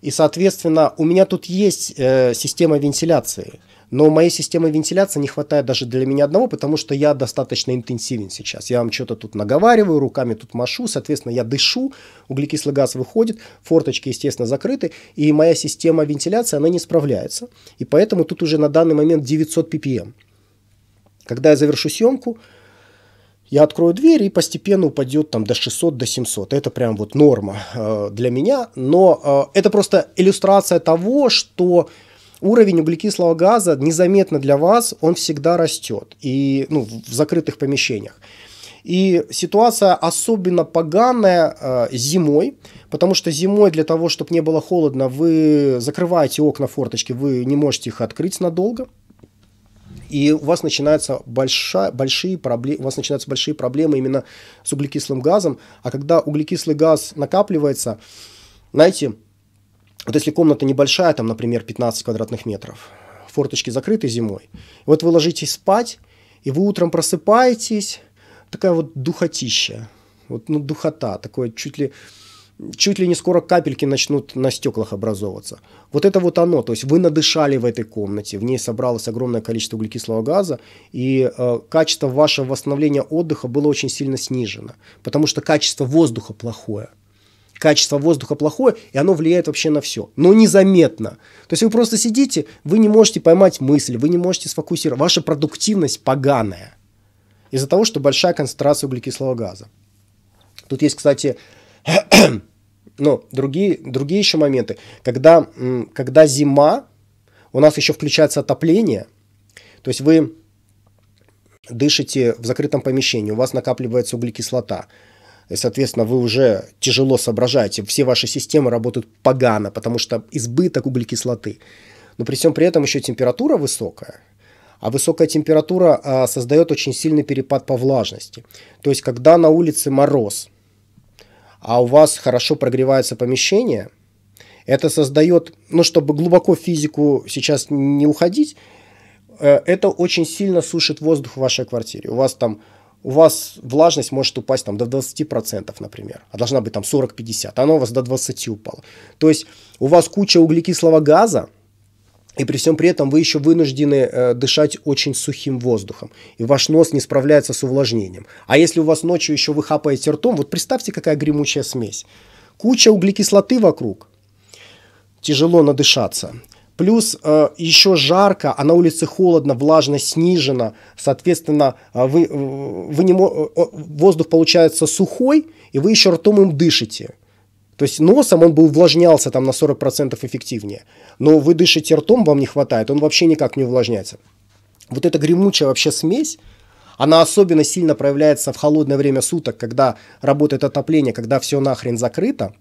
S1: и, соответственно, у меня тут есть э, система вентиляции – но моей системы вентиляции не хватает даже для меня одного, потому что я достаточно интенсивен сейчас. Я вам что-то тут наговариваю, руками тут машу, соответственно, я дышу, углекислый газ выходит, форточки, естественно, закрыты, и моя система вентиляции, она не справляется. И поэтому тут уже на данный момент 900 ppm. Эм. Когда я завершу съемку, я открою дверь и постепенно упадет там до 600, до 700. Это прям вот норма э, для меня, но э, это просто иллюстрация того, что уровень углекислого газа незаметно для вас, он всегда растет и, ну, в закрытых помещениях. И ситуация особенно поганая э, зимой, потому что зимой для того, чтобы не было холодно, вы закрываете окна форточки, вы не можете их открыть надолго. И у вас начинаются большая, большие проблемы, у вас начинаются большие проблемы именно с углекислым газом. А когда углекислый газ накапливается, знаете, вот если комната небольшая, там, например, 15 квадратных метров, форточки закрыты зимой, вот вы ложитесь спать, и вы утром просыпаетесь, такая вот духотища, вот, ну, духота, такое чуть ли чуть ли не скоро капельки начнут на стеклах образовываться. Вот это вот оно. То есть вы надышали в этой комнате, в ней собралось огромное количество углекислого газа, и э, качество вашего восстановления отдыха было очень сильно снижено, потому что качество воздуха плохое качество воздуха плохое, и оно влияет вообще на все, но незаметно. То есть вы просто сидите, вы не можете поймать мысль, вы не можете сфокусировать, ваша продуктивность поганая из-за того, что большая концентрация углекислого газа. Тут есть, кстати, ну, другие, другие еще моменты. Когда, когда зима, у нас еще включается отопление, то есть вы дышите в закрытом помещении, у вас накапливается углекислота – и, соответственно, вы уже тяжело соображаете, все ваши системы работают погано, потому что избыток углекислоты. Но при всем при этом еще температура высокая, а высокая температура а, создает очень сильный перепад по влажности. То есть, когда на улице мороз, а у вас хорошо прогревается помещение, это создает, ну, чтобы глубоко в физику сейчас не уходить, э, это очень сильно сушит воздух в вашей квартире. У вас там у вас влажность может упасть там до 20%, например, а должна быть там 40-50, она у вас до 20 упала. То есть у вас куча углекислого газа, и при всем при этом вы еще вынуждены э, дышать очень сухим воздухом. И ваш нос не справляется с увлажнением. А если у вас ночью еще вы хапаете ртом, вот представьте, какая гремучая смесь. Куча углекислоты вокруг. Тяжело надышаться. Плюс э, еще жарко, а на улице холодно, влажность снижена. Соответственно, э, вы, э, вы не, э, воздух получается сухой, и вы еще ртом им дышите. То есть носом он бы увлажнялся там на 40% эффективнее. Но вы дышите ртом, вам не хватает, он вообще никак не увлажняется. Вот эта гремучая вообще смесь, она особенно сильно проявляется в холодное время суток, когда работает отопление, когда все нахрен закрыто,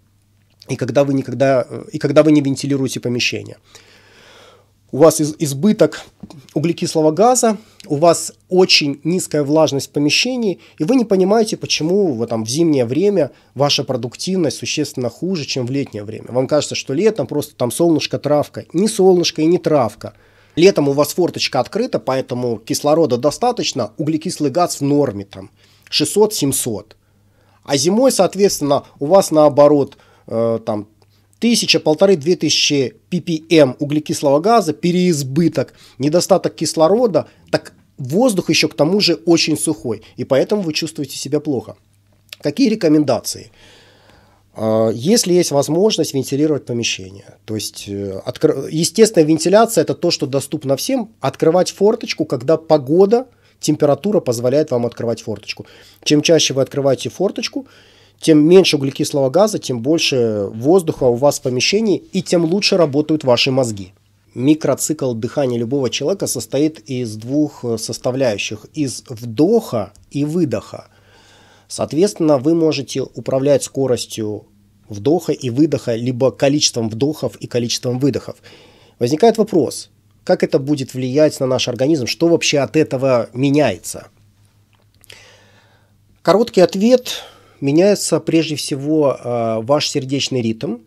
S1: и когда вы, никогда, и когда вы не вентилируете помещение у вас избыток углекислого газа, у вас очень низкая влажность в помещении, и вы не понимаете, почему вот, там, в зимнее время ваша продуктивность существенно хуже, чем в летнее время. Вам кажется, что летом просто там солнышко, травка. Не солнышко и не травка. Летом у вас форточка открыта, поэтому кислорода достаточно, углекислый газ в норме там 600-700. А зимой, соответственно, у вас наоборот э, – там тысяча, полторы, две тысячи ppm углекислого газа, переизбыток, недостаток кислорода, так воздух еще к тому же очень сухой, и поэтому вы чувствуете себя плохо. Какие рекомендации? А, если есть возможность вентилировать помещение, то есть э, откр... естественная вентиляция это то, что доступно всем, открывать форточку, когда погода, температура позволяет вам открывать форточку. Чем чаще вы открываете форточку, тем меньше углекислого газа, тем больше воздуха у вас в помещении, и тем лучше работают ваши мозги. Микроцикл дыхания любого человека состоит из двух э, составляющих, из вдоха и выдоха. Соответственно, вы можете управлять скоростью вдоха и выдоха, либо количеством вдохов и количеством выдохов. Возникает вопрос, как это будет влиять на наш организм, что вообще от этого меняется? Короткий ответ меняется прежде всего э, ваш сердечный ритм,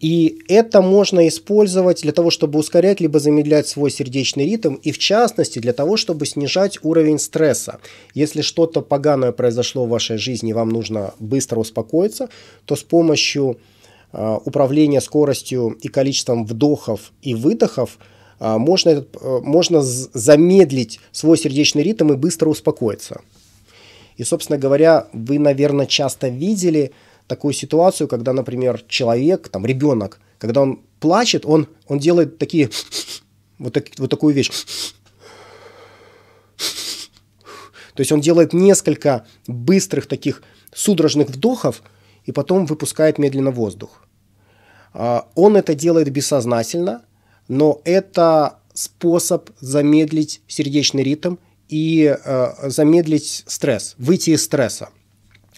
S1: и это можно использовать для того, чтобы ускорять либо замедлять свой сердечный ритм, и в частности для того, чтобы снижать уровень стресса. Если что-то поганое произошло в вашей жизни, вам нужно быстро успокоиться, то с помощью э, управления скоростью и количеством вдохов и выдохов э, можно, э, можно замедлить свой сердечный ритм и быстро успокоиться. И, собственно говоря, вы, наверное, часто видели такую ситуацию, когда, например, человек, там, ребенок, когда он плачет, он, он делает такие, вот, так, вот такую вещь. То есть он делает несколько быстрых таких судорожных вдохов и потом выпускает медленно воздух. А, он это делает бессознательно, но это способ замедлить сердечный ритм и э, замедлить стресс, выйти из стресса.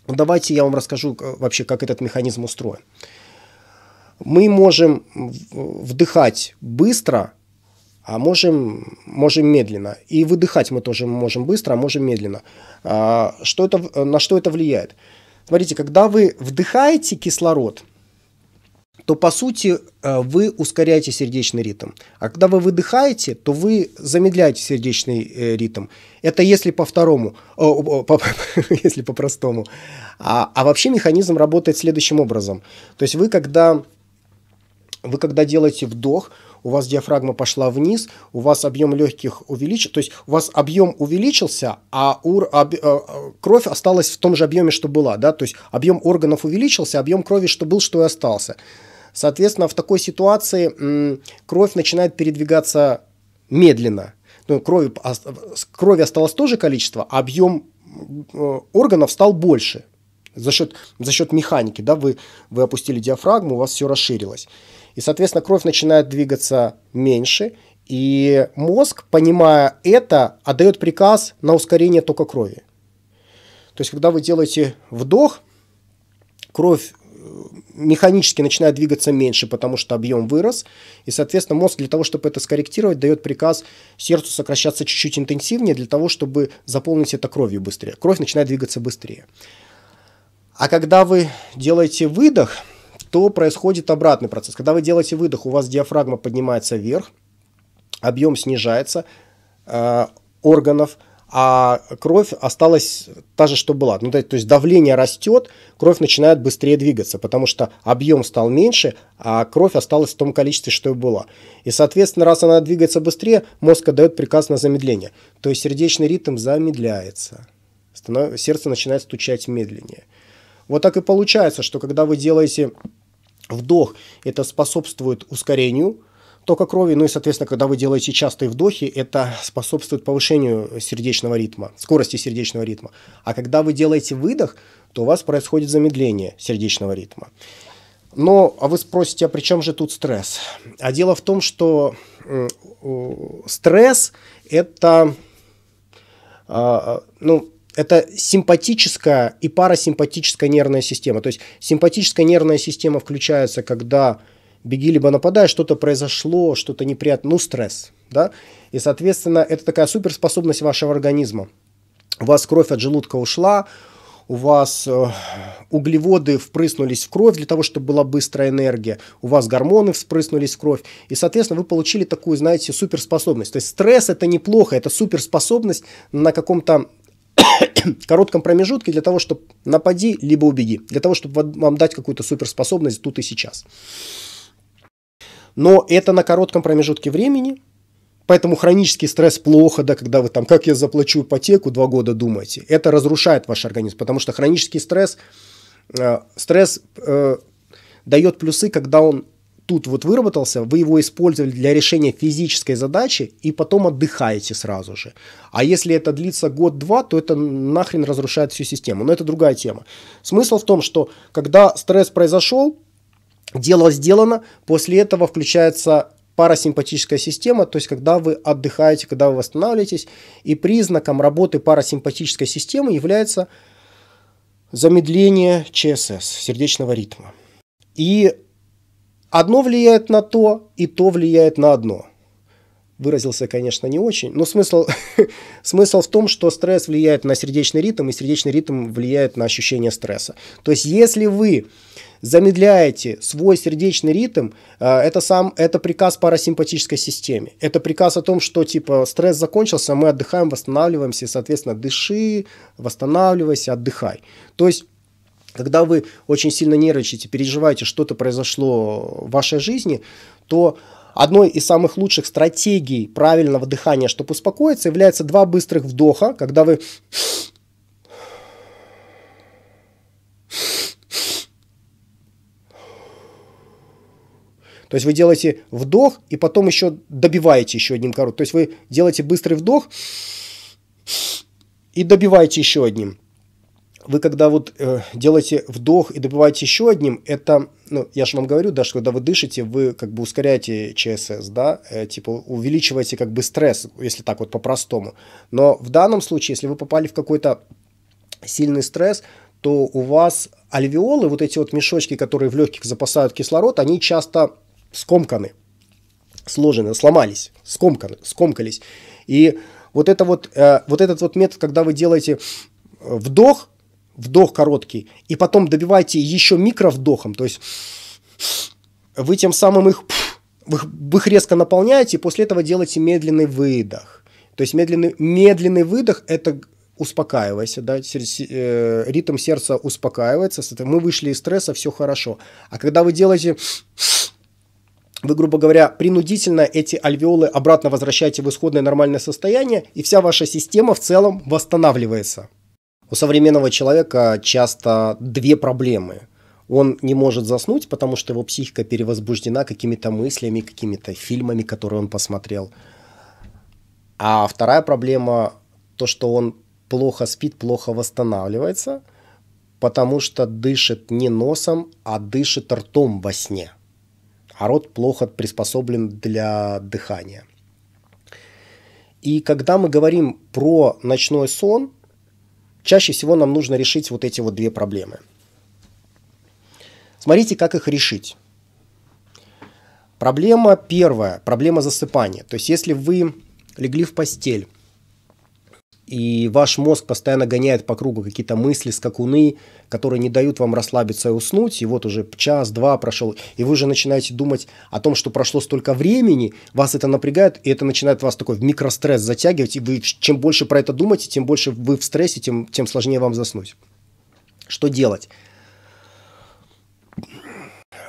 S1: Ну, давайте я вам расскажу э, вообще, как этот механизм устроен. Мы можем вдыхать быстро, а можем, можем медленно. И выдыхать мы тоже можем быстро, а можем медленно. А, что это, на что это влияет? Смотрите, когда вы вдыхаете кислород, то по сути э, вы ускоряете сердечный ритм. А когда вы выдыхаете, то вы замедляете сердечный э, ритм. Это если по второму, о, о, по, если по простому. А, а вообще механизм работает следующим образом. То есть вы когда, вы когда делаете вдох, у вас диафрагма пошла вниз, у вас объем легких увеличился, то есть у вас объем увеличился, а ур, об, а, кровь осталась в том же объеме, что была, да, то есть объем органов увеличился, объем крови, что был, что и остался. Соответственно, в такой ситуации кровь начинает передвигаться медленно. Ну, крови, а, крови осталось тоже количество, а объем э, органов стал больше. За счет, за счет механики, да, вы, вы опустили диафрагму, у вас все расширилось. И, соответственно, кровь начинает двигаться меньше, и мозг, понимая это, отдает приказ на ускорение тока крови. То есть, когда вы делаете вдох, кровь механически начинает двигаться меньше, потому что объем вырос, и, соответственно, мозг для того, чтобы это скорректировать, дает приказ сердцу сокращаться чуть-чуть интенсивнее для того, чтобы заполнить это кровью быстрее. Кровь начинает двигаться быстрее. А когда вы делаете выдох, то происходит обратный процесс. Когда вы делаете выдох, у вас диафрагма поднимается вверх, объем снижается э, органов – а кровь осталась та же, что была. Ну, то есть давление растет, кровь начинает быстрее двигаться, потому что объем стал меньше, а кровь осталась в том количестве, что и была. И, соответственно, раз она двигается быстрее, мозг отдает приказ на замедление. То есть сердечный ритм замедляется, станов... сердце начинает стучать медленнее. Вот так и получается, что когда вы делаете вдох, это способствует ускорению – тока крови. Ну и, соответственно, когда вы делаете частые вдохи, это способствует повышению сердечного ритма, скорости сердечного ритма. А когда вы делаете выдох, то у вас происходит замедление сердечного ритма. Но, а вы спросите, а при чем же тут стресс? А дело в том, что стресс – это, а, ну, это симпатическая и парасимпатическая нервная система. То есть симпатическая нервная система включается, когда беги либо нападай, что-то произошло, что-то неприятное, ну, стресс, да, и, соответственно, это такая суперспособность вашего организма. У вас кровь от желудка ушла, у вас э, углеводы впрыснулись в кровь для того, чтобы была быстрая энергия, у вас гормоны впрыснулись в кровь, и, соответственно, вы получили такую, знаете, суперспособность. То есть стресс – это неплохо, это суперспособность на каком-то коротком промежутке для того, чтобы напади, либо убеги, для того, чтобы вам дать какую-то суперспособность тут и сейчас но это на коротком промежутке времени, Поэтому хронический стресс плохо, да, когда вы там, как я заплачу ипотеку, два года думаете. Это разрушает ваш организм, потому что хронический стресс, э, стресс э, дает плюсы, когда он тут вот выработался, вы его использовали для решения физической задачи и потом отдыхаете сразу же. А если это длится год-два, то это нахрен разрушает всю систему. Но это другая тема. Смысл в том, что когда стресс произошел, Дело сделано, после этого включается парасимпатическая система, то есть когда вы отдыхаете, когда вы восстанавливаетесь, и признаком работы парасимпатической системы является замедление ЧСС, сердечного ритма. И одно влияет на то, и то влияет на одно. Выразился, конечно, не очень, но смысл, смысл в том, что стресс влияет на сердечный ритм, и сердечный ритм влияет на ощущение стресса. То есть, если вы замедляете свой сердечный ритм, э, это сам, это приказ парасимпатической системе. Это приказ о том, что типа стресс закончился, мы отдыхаем, восстанавливаемся, и, соответственно, дыши, восстанавливайся, отдыхай. То есть когда вы очень сильно нервничаете, переживаете, что-то произошло в вашей жизни, то одной из самых лучших стратегий правильного дыхания, чтобы успокоиться, является два быстрых вдоха, когда вы То есть вы делаете вдох и потом еще добиваете еще одним коротким. То есть вы делаете быстрый вдох и добиваете еще одним. Вы когда вот э, делаете вдох и добиваете еще одним, это, ну, я же вам говорю, да, что когда вы дышите, вы как бы ускоряете ЧСС, да, э, типа увеличиваете как бы стресс, если так вот по-простому. Но в данном случае, если вы попали в какой-то сильный стресс, то у вас альвеолы, вот эти вот мешочки, которые в легких запасают кислород, они часто скомканы, сложены, сломались, скомканы, скомкались. И вот, это вот, э, вот этот вот метод, когда вы делаете э, вдох, вдох короткий, и потом добиваете еще микровдохом, то есть вы тем самым их, вы, вы их резко наполняете, и после этого делаете медленный выдох. То есть медленный, медленный выдох – это успокаивайся, да, э, ритм сердца успокаивается, мы вышли из стресса, все хорошо. А когда вы делаете вы, грубо говоря, принудительно эти альвеолы обратно возвращаете в исходное нормальное состояние, и вся ваша система в целом восстанавливается. У современного человека часто две проблемы. Он не может заснуть, потому что его психика перевозбуждена какими-то мыслями, какими-то фильмами, которые он посмотрел. А вторая проблема то, что он плохо спит, плохо восстанавливается, потому что дышит не носом, а дышит ртом во сне а рот плохо приспособлен для дыхания. И когда мы говорим про ночной сон, чаще всего нам нужно решить вот эти вот две проблемы. Смотрите, как их решить. Проблема первая, проблема засыпания. То есть если вы легли в постель, и ваш мозг постоянно гоняет по кругу какие-то мысли, скакуны, которые не дают вам расслабиться и уснуть, и вот уже час-два прошел, и вы уже начинаете думать о том, что прошло столько времени, вас это напрягает, и это начинает вас такой в микростресс затягивать, и вы чем больше про это думаете, тем больше вы в стрессе, тем, тем сложнее вам заснуть. Что делать?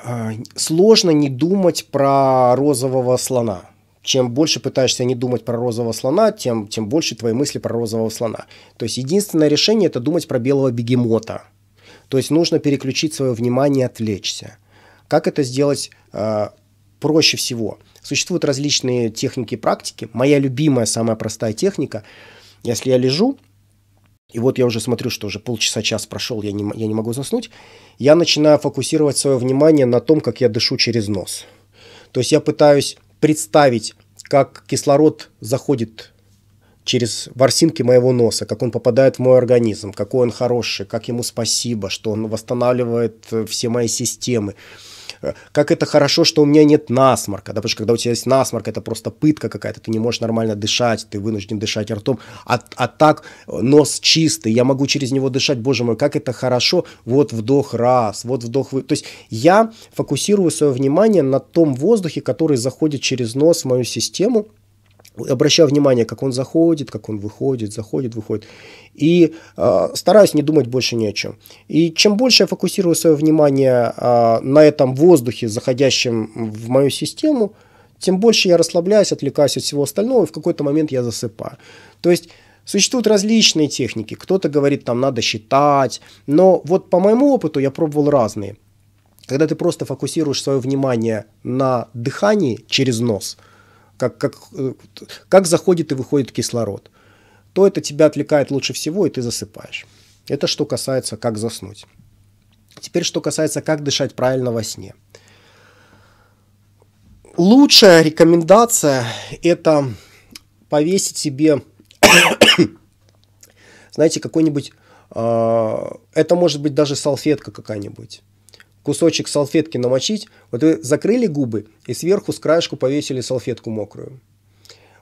S1: А, сложно не думать про розового слона – чем больше пытаешься не думать про розового слона, тем, тем больше твои мысли про розового слона. То есть единственное решение – это думать про белого бегемота. То есть нужно переключить свое внимание, отвлечься. Как это сделать э, проще всего? Существуют различные техники и практики. Моя любимая, самая простая техника, если я лежу, и вот я уже смотрю, что уже полчаса, час прошел, я не, я не могу заснуть, я начинаю фокусировать свое внимание на том, как я дышу через нос. То есть я пытаюсь представить, как кислород заходит через ворсинки моего носа, как он попадает в мой организм, какой он хороший, как ему спасибо, что он восстанавливает э, все мои системы. Э, как это хорошо, что у меня нет насморка, да, потому что когда у тебя есть насморк, это просто пытка какая-то, ты не можешь нормально дышать, ты вынужден дышать ртом, а, а так э, нос чистый, я могу через него дышать, боже мой, как это хорошо, вот вдох раз, вот вдох, вы... то есть я фокусирую свое внимание на том воздухе, который заходит через нос в мою систему, обращаю внимание, как он заходит, как он выходит, заходит, выходит. И э, стараюсь не думать больше ни о чем. И чем больше я фокусирую свое внимание э, на этом воздухе, заходящем в мою систему, тем больше я расслабляюсь, отвлекаюсь от всего остального, и в какой-то момент я засыпаю. То есть Существуют различные техники. Кто-то говорит, там надо считать. Но вот по моему опыту я пробовал разные. Когда ты просто фокусируешь свое внимание на дыхании через нос – как, как, э, как заходит и выходит кислород, то это тебя отвлекает лучше всего, и ты засыпаешь. Это что касается, как заснуть. Теперь, что касается, как дышать правильно во сне. Лучшая рекомендация – это повесить себе, знаете, какой-нибудь, э, это может быть даже салфетка какая-нибудь, кусочек салфетки намочить, вот вы закрыли губы и сверху с краешку повесили салфетку мокрую.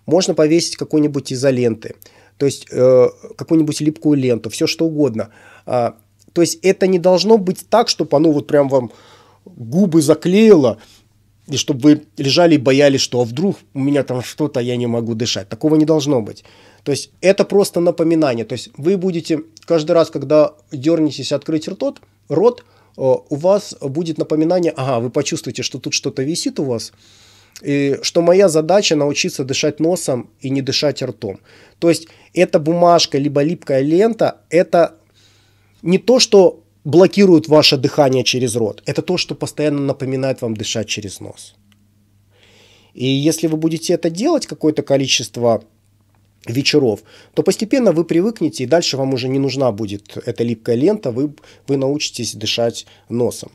S1: Можно повесить какой-нибудь изоленты, то есть э, какую-нибудь липкую ленту, все что угодно. А, то есть это не должно быть так, чтобы оно вот прям вам губы заклеило, и чтобы вы лежали и боялись, что а вдруг у меня там что-то, я не могу дышать. Такого не должно быть. То есть это просто напоминание. То есть вы будете каждый раз, когда дернетесь открыть рот, рот – Э, у вас будет напоминание, ага, вы почувствуете, что тут что-то висит у вас, и что моя задача научиться дышать носом и не дышать ртом. То есть эта бумажка, либо липкая лента, это не то, что блокирует ваше дыхание через рот, это то, что постоянно напоминает вам дышать через нос. И если вы будете это делать какое-то количество вечеров, то постепенно вы привыкнете, и дальше вам уже не нужна будет эта липкая лента, вы, вы научитесь дышать носом.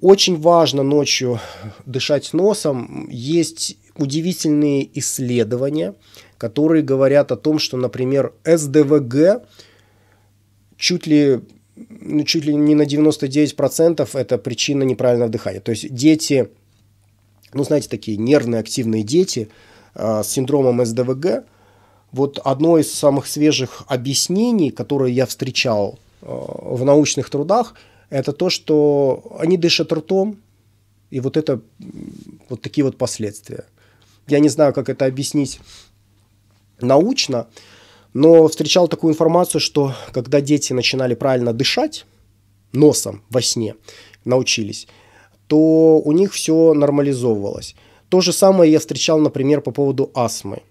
S1: Очень важно ночью дышать носом. Есть удивительные исследования, которые говорят о том, что, например, СДВГ чуть ли ну, чуть ли не на 99% это причина неправильного дыхания. То есть дети, ну знаете, такие нервные активные дети э, с синдромом СДВГ – вот одно из самых свежих объяснений, которое я встречал э, в научных трудах, это то, что они дышат ртом, и вот это вот такие вот последствия. Я не знаю, как это объяснить научно, но встречал такую информацию, что когда дети начинали правильно дышать носом во сне, научились, то у них все нормализовывалось. То же самое я встречал, например, по поводу астмы.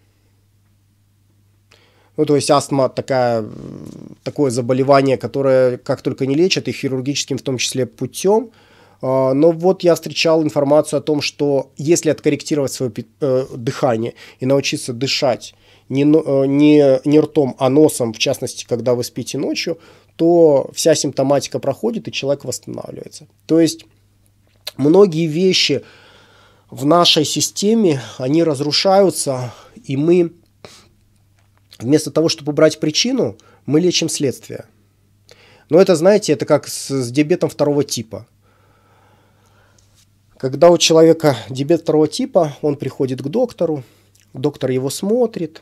S1: Ну, то есть астма такая, такое заболевание, которое как только не лечат, и хирургическим в том числе путем. А, но вот я встречал информацию о том, что если откорректировать свое э, дыхание и научиться дышать не, э, не, не ртом, а носом, в частности, когда вы спите ночью, то вся симптоматика проходит и человек восстанавливается. То есть многие вещи в нашей системе, они разрушаются, и мы Вместо того, чтобы убрать причину, мы лечим следствие. Но это, знаете, это как с, с диабетом второго типа. Когда у человека диабет второго типа, он приходит к доктору, доктор его смотрит,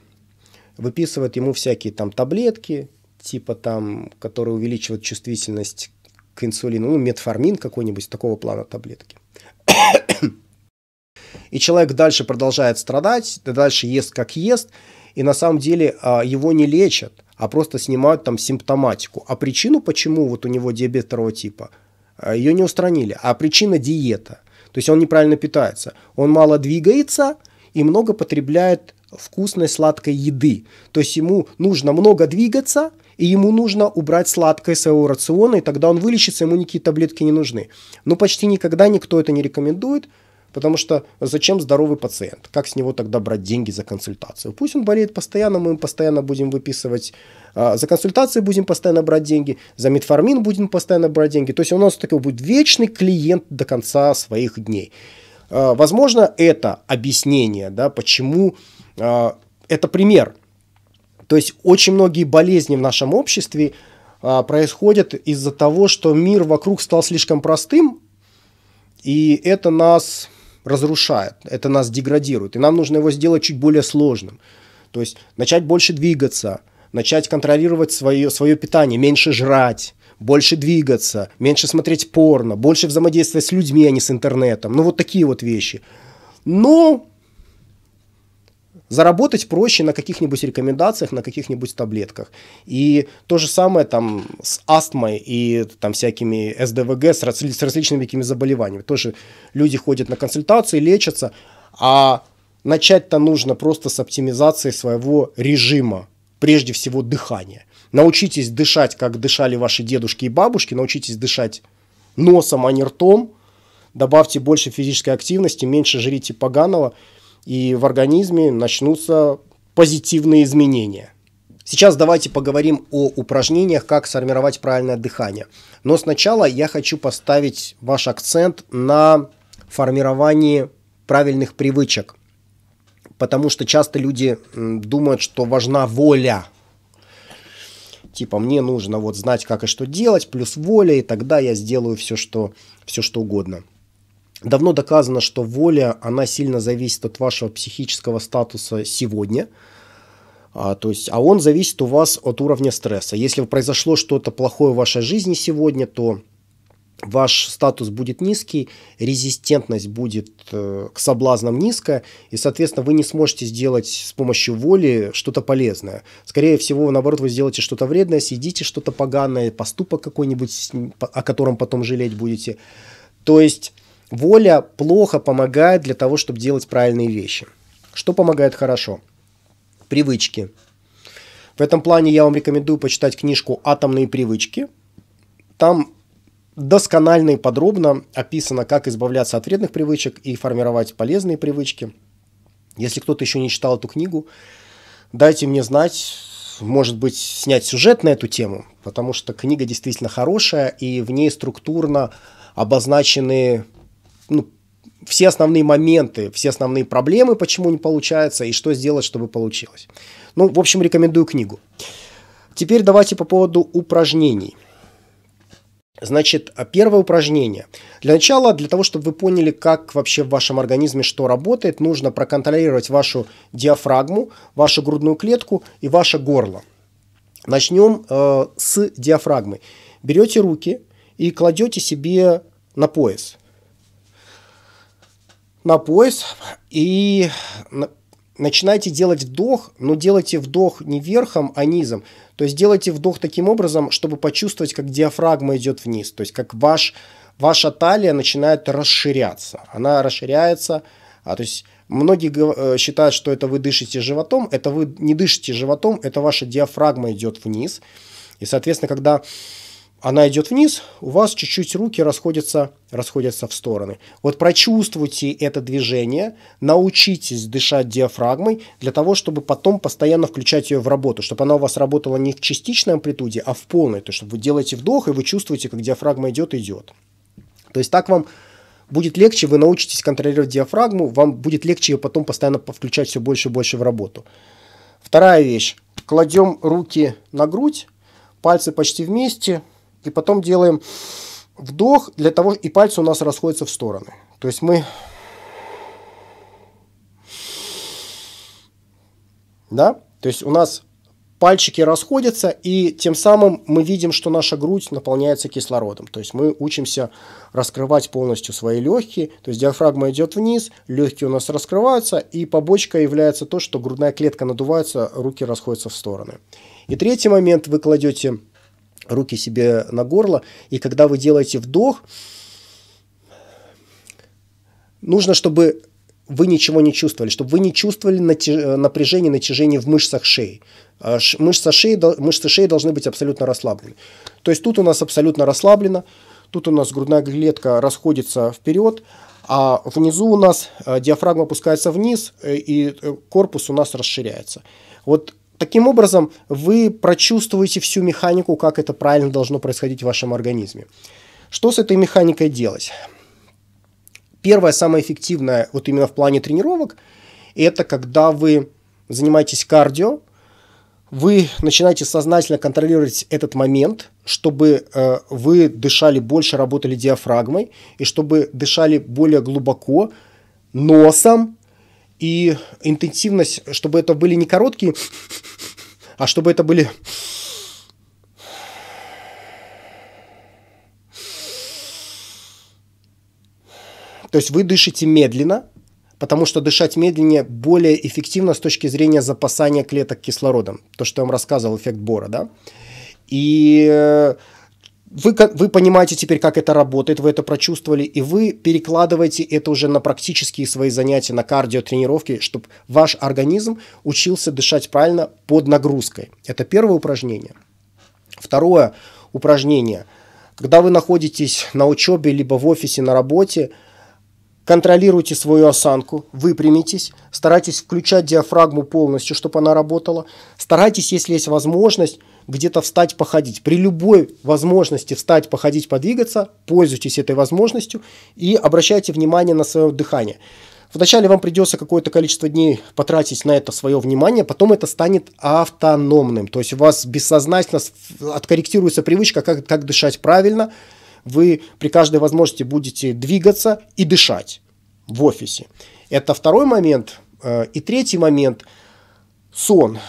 S1: выписывает ему всякие там таблетки, типа там, которые увеличивают чувствительность к инсулину, ну, метформин какой-нибудь, такого плана таблетки. И человек дальше продолжает страдать, дальше ест как ест, и на самом деле а, его не лечат, а просто снимают там симптоматику. А причину, почему вот у него диабет второго типа, а, ее не устранили. А причина диета. То есть он неправильно питается. Он мало двигается и много потребляет вкусной сладкой еды. То есть ему нужно много двигаться, и ему нужно убрать сладкое своего рациона, и тогда он вылечится, ему никакие таблетки не нужны. Но почти никогда никто это не рекомендует, Потому что зачем здоровый пациент? Как с него тогда брать деньги за консультацию? Пусть он болеет постоянно, мы им постоянно будем выписывать. А, за консультации будем постоянно брать деньги, за метформин будем постоянно брать деньги. То есть у нас такой будет вечный клиент до конца своих дней. А, возможно, это объяснение, да, почему а, это пример. То есть очень многие болезни в нашем обществе происходят из-за того, что мир вокруг стал слишком простым, и это нас разрушает, это нас деградирует. И нам нужно его сделать чуть более сложным. То есть начать больше двигаться, начать контролировать свое, свое питание, меньше жрать, больше двигаться, меньше смотреть порно, больше взаимодействовать с людьми, а не с интернетом. Ну вот такие вот вещи. Но Заработать проще на каких-нибудь рекомендациях, на каких-нибудь таблетках. И то же самое там с астмой и там всякими СДВГ, с, с различными такими заболеваниями. Тоже люди ходят на консультации, лечатся, а начать-то нужно просто с оптимизации своего режима, прежде всего дыхания. Научитесь дышать, как дышали ваши дедушки и бабушки, научитесь дышать носом, а не ртом, добавьте больше физической активности, меньше жрите поганого – и в организме начнутся позитивные изменения. Сейчас давайте поговорим о упражнениях, как сформировать правильное дыхание. Но сначала я хочу поставить ваш акцент на формировании правильных привычек. Потому что часто люди думают, что важна воля. Типа, мне нужно вот знать, как и что делать, плюс воля, и тогда я сделаю все, что, все, что угодно. Давно доказано, что воля, она сильно зависит от вашего психического статуса сегодня. А, то есть, а он зависит у вас от уровня стресса. Если произошло что-то плохое в вашей жизни сегодня, то ваш статус будет низкий, резистентность будет э, к соблазнам низкая, и, соответственно, вы не сможете сделать с помощью воли что-то полезное. Скорее всего, наоборот, вы сделаете что-то вредное, съедите что-то поганое, поступок какой-нибудь, о котором потом жалеть будете. То есть Воля плохо помогает для того, чтобы делать правильные вещи. Что помогает хорошо? Привычки. В этом плане я вам рекомендую почитать книжку «Атомные привычки». Там досконально и подробно описано, как избавляться от вредных привычек и формировать полезные привычки. Если кто-то еще не читал эту книгу, дайте мне знать, может быть, снять сюжет на эту тему, потому что книга действительно хорошая, и в ней структурно обозначены ну, все основные моменты, все основные проблемы, почему не получается и что сделать, чтобы получилось. Ну, в общем, рекомендую книгу. Теперь давайте по поводу упражнений. Значит, первое упражнение. Для начала, для того, чтобы вы поняли, как вообще в вашем организме что работает, нужно проконтролировать вашу диафрагму, вашу грудную клетку и ваше горло. Начнем э, с диафрагмы. Берете руки и кладете себе на пояс – на пояс и начинайте делать вдох, но делайте вдох не верхом, а низом. То есть делайте вдох таким образом, чтобы почувствовать, как диафрагма идет вниз, то есть как ваш, ваша талия начинает расширяться. Она расширяется, а, то есть многие э, считают, что это вы дышите животом, это вы не дышите животом, это ваша диафрагма идет вниз. И, соответственно, когда она идет вниз, у вас чуть-чуть руки расходятся, расходятся в стороны. Вот прочувствуйте это движение, научитесь дышать диафрагмой для того, чтобы потом постоянно включать ее в работу, чтобы она у вас работала не в частичной амплитуде, а в полной, то есть чтобы вы делаете вдох и вы чувствуете, как диафрагма идет и идет. То есть так вам будет легче, вы научитесь контролировать диафрагму, вам будет легче ее потом постоянно включать все больше и больше в работу. Вторая вещь. Кладем руки на грудь, пальцы почти вместе – и потом делаем вдох для того, и пальцы у нас расходятся в стороны. То есть мы... Да? То есть у нас пальчики расходятся, и тем самым мы видим, что наша грудь наполняется кислородом. То есть мы учимся раскрывать полностью свои легкие. То есть диафрагма идет вниз, легкие у нас раскрываются, и побочка является то, что грудная клетка надувается, руки расходятся в стороны. И третий момент, вы кладете руки себе на горло, и когда вы делаете вдох, нужно, чтобы вы ничего не чувствовали, чтобы вы не чувствовали э, напряжение, натяжение в мышцах шеи. А мышцы шеи, мышцы шеи должны быть абсолютно расслаблены. То есть тут у нас абсолютно расслаблено, тут у нас грудная клетка расходится вперед, а внизу у нас э, диафрагма опускается вниз, э, и корпус у нас расширяется. Вот Таким образом, вы прочувствуете всю механику, как это правильно должно происходить в вашем организме. Что с этой механикой делать? Первое, самое эффективное, вот именно в плане тренировок, это когда вы занимаетесь кардио, вы начинаете сознательно контролировать этот момент, чтобы э, вы дышали больше, работали диафрагмой, и чтобы дышали более глубоко носом и интенсивность, чтобы это были не короткие, а чтобы это были... То есть вы дышите медленно, потому что дышать медленнее более эффективно с точки зрения запасания клеток кислородом. То, что я вам рассказывал, эффект Бора, да? И э, вы, вы понимаете теперь, как это работает, вы это прочувствовали, и вы перекладываете это уже на практические свои занятия, на кардиотренировки, чтобы ваш организм учился дышать правильно под нагрузкой. Это первое упражнение. Второе упражнение. Когда вы находитесь на учебе, либо в офисе, на работе, контролируйте свою осанку, выпрямитесь, старайтесь включать диафрагму полностью, чтобы она работала. Старайтесь, если есть возможность, где-то встать, походить. При любой возможности встать, походить, подвигаться, пользуйтесь этой возможностью и обращайте внимание на свое дыхание. Вначале вам придется какое-то количество дней потратить на это свое внимание, потом это станет автономным. То есть у вас бессознательно откорректируется привычка, как, как дышать правильно. Вы при каждой возможности будете двигаться и дышать в офисе. Это второй момент. Э, и третий момент – сон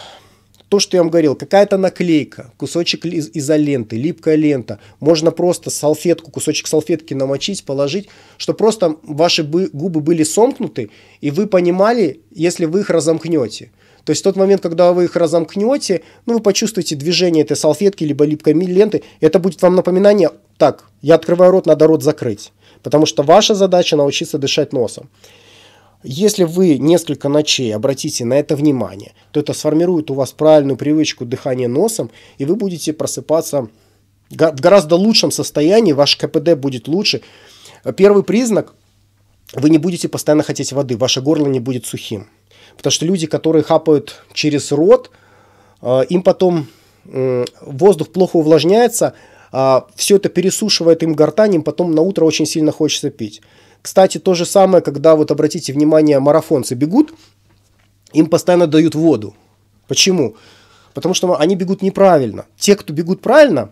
S1: то, что я вам говорил, какая-то наклейка, кусочек из изоленты, липкая лента. Можно просто салфетку, кусочек салфетки намочить, положить, что просто ваши губы были сомкнуты, и вы понимали, если вы их разомкнете. То есть в тот момент, когда вы их разомкнете, ну, вы почувствуете движение этой салфетки, либо липкой ленты, это будет вам напоминание, так, я открываю рот, надо рот закрыть. Потому что ваша задача научиться дышать носом. Если вы несколько ночей обратите на это внимание, то это сформирует у вас правильную привычку дыхания носом, и вы будете просыпаться в гораздо лучшем состоянии, ваш КПД будет лучше. Первый признак – вы не будете постоянно хотеть воды, ваше горло не будет сухим. Потому что люди, которые хапают через рот, э, им потом воздух плохо увлажняется, а все это пересушивает им гортань, им потом на утро очень сильно хочется пить. Кстати, то же самое, когда, вот обратите внимание, марафонцы бегут, им постоянно дают воду. Почему? Потому что они бегут неправильно. Те, кто бегут правильно,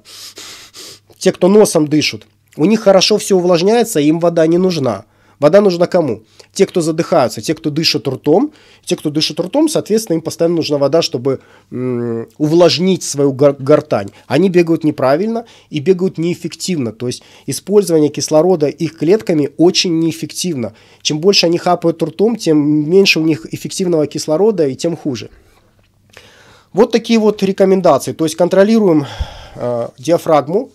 S1: те, кто носом дышат, у них хорошо все увлажняется, им вода не нужна. Вода нужна кому? Те, кто задыхаются, те, кто дышит ртом. Те, кто дышит ртом, соответственно, им постоянно нужна вода, чтобы м- увлажнить свою гор- гортань. Они бегают неправильно и бегают неэффективно. То есть использование кислорода их клетками очень неэффективно. Чем больше они хапают ртом, тем меньше у них эффективного кислорода и тем хуже. Вот такие вот рекомендации. То есть контролируем э, диафрагму,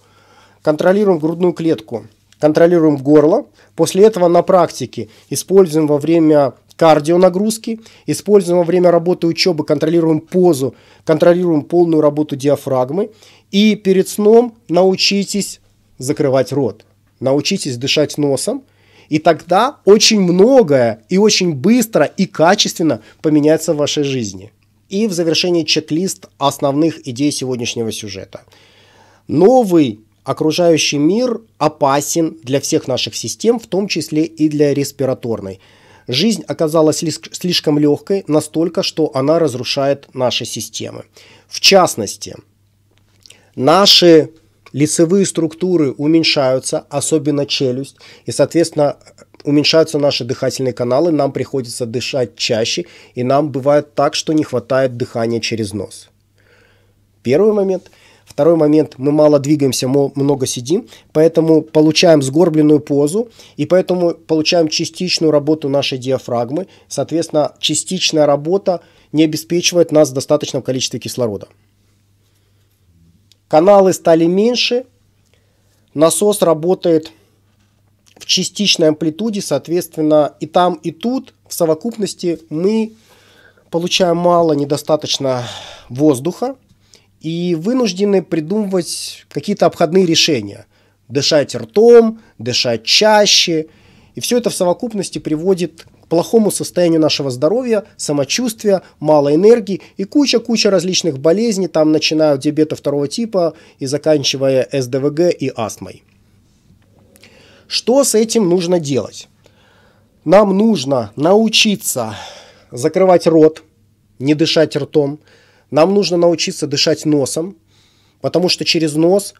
S1: контролируем грудную клетку – контролируем горло. После этого на практике используем во время кардионагрузки, используем во время работы учебы, контролируем позу, контролируем полную работу диафрагмы. И перед сном научитесь закрывать рот, научитесь дышать носом, и тогда очень многое и очень быстро и качественно поменяется в вашей жизни. И в завершении чек-лист основных идей сегодняшнего сюжета. Новый окружающий мир опасен для всех наших систем, в том числе и для респираторной. Жизнь оказалась слишком легкой, настолько, что она разрушает наши системы. В частности, наши лицевые структуры уменьшаются, особенно челюсть, и, соответственно, уменьшаются наши дыхательные каналы, нам приходится дышать чаще, и нам бывает так, что не хватает дыхания через нос. Первый момент – Второй момент, мы мало двигаемся, мы много сидим, поэтому получаем сгорбленную позу, и поэтому получаем частичную работу нашей диафрагмы. Соответственно, частичная работа не обеспечивает нас в достаточном количестве кислорода. Каналы стали меньше, насос работает в частичной амплитуде, соответственно, и там, и тут в совокупности мы получаем мало, недостаточно воздуха, и вынуждены придумывать какие-то обходные решения. Дышать ртом, дышать чаще. И все это в совокупности приводит к плохому состоянию нашего здоровья, самочувствия, малой энергии и куча-куча различных болезней, там начиная от диабета второго типа и заканчивая СДВГ и астмой. Что с этим нужно делать? Нам нужно научиться закрывать рот, не дышать ртом – нам нужно научиться дышать носом, потому что через нос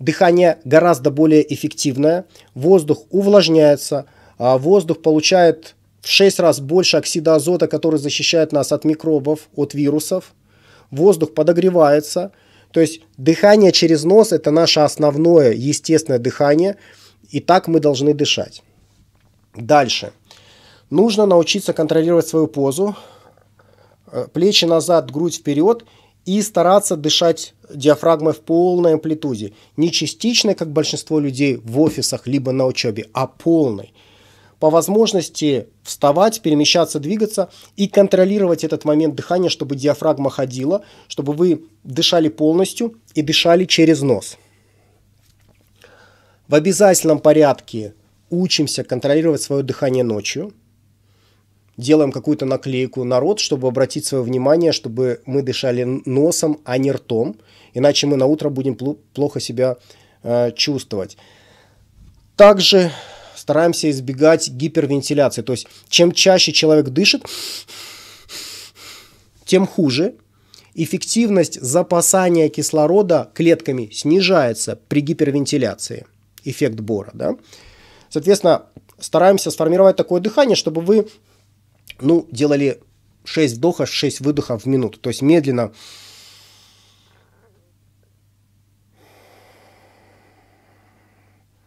S1: дыхание гораздо более эффективное, воздух увлажняется, а, воздух получает в 6 раз больше оксида азота, который защищает нас от микробов, от вирусов. Воздух подогревается. То есть дыхание через нос – это наше основное естественное дыхание, и так мы должны дышать. Дальше. Нужно научиться контролировать свою позу, Э, плечи назад, грудь вперед и стараться дышать диафрагмой в полной амплитуде. Не частичной, как большинство людей в офисах либо на учебе, а полной. По возможности вставать, перемещаться, двигаться и контролировать этот момент дыхания, чтобы диафрагма ходила, чтобы вы дышали полностью и дышали через нос. В обязательном порядке учимся контролировать свое дыхание ночью – делаем какую-то наклейку на рот, чтобы обратить свое внимание, чтобы мы дышали носом, а не ртом, иначе мы на утро будем плохо себя э, чувствовать. Также стараемся избегать гипервентиляции, то есть чем чаще человек дышит, тем хуже. Эффективность запасания кислорода клетками снижается при гипервентиляции. Эффект Бора, да? Соответственно, стараемся сформировать такое дыхание, чтобы вы ну, делали 6 вдохов, 6 выдохов в минуту. То есть медленно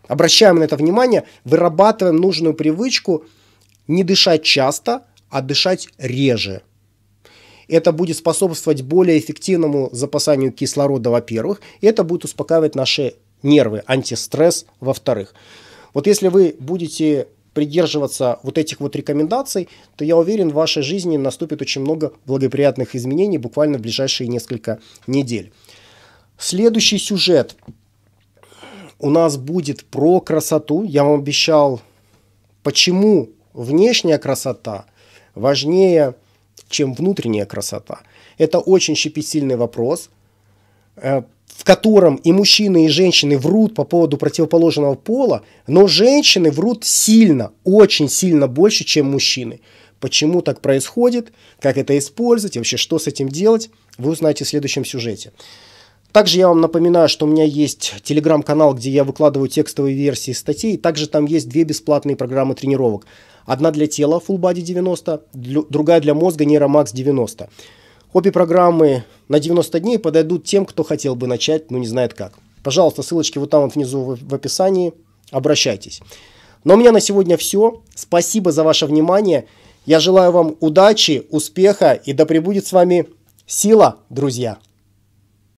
S1: обращаем на это внимание, вырабатываем нужную привычку не дышать часто, а дышать реже. Это будет способствовать более эффективному запасанию кислорода, во-первых, и это будет успокаивать наши нервы, антистресс, во-вторых. Вот если вы будете придерживаться вот этих вот рекомендаций, то я уверен, в вашей жизни наступит очень много благоприятных изменений буквально в ближайшие несколько недель. Следующий сюжет у нас будет про красоту. Я вам обещал, почему внешняя красота важнее, чем внутренняя красота. Это очень щепетильный вопрос. Э, в котором и мужчины, и женщины врут по поводу противоположного пола, но женщины врут сильно, очень сильно больше, чем мужчины. Почему так происходит, как это использовать и вообще что с этим делать, вы узнаете в следующем сюжете. Также я вам напоминаю, что у меня есть телеграм-канал, где я выкладываю текстовые версии статей. Также там есть две бесплатные программы тренировок. Одна для тела Full Body 90, другая для мозга NeuroMax 90. Копии-программы на 90 дней подойдут тем, кто хотел бы начать, но ну, не знает как. Пожалуйста, ссылочки вот там вот внизу в описании. Обращайтесь. Но ну, а у меня на сегодня все. Спасибо за ваше внимание. Я желаю вам удачи, успеха и да пребудет с вами сила, друзья!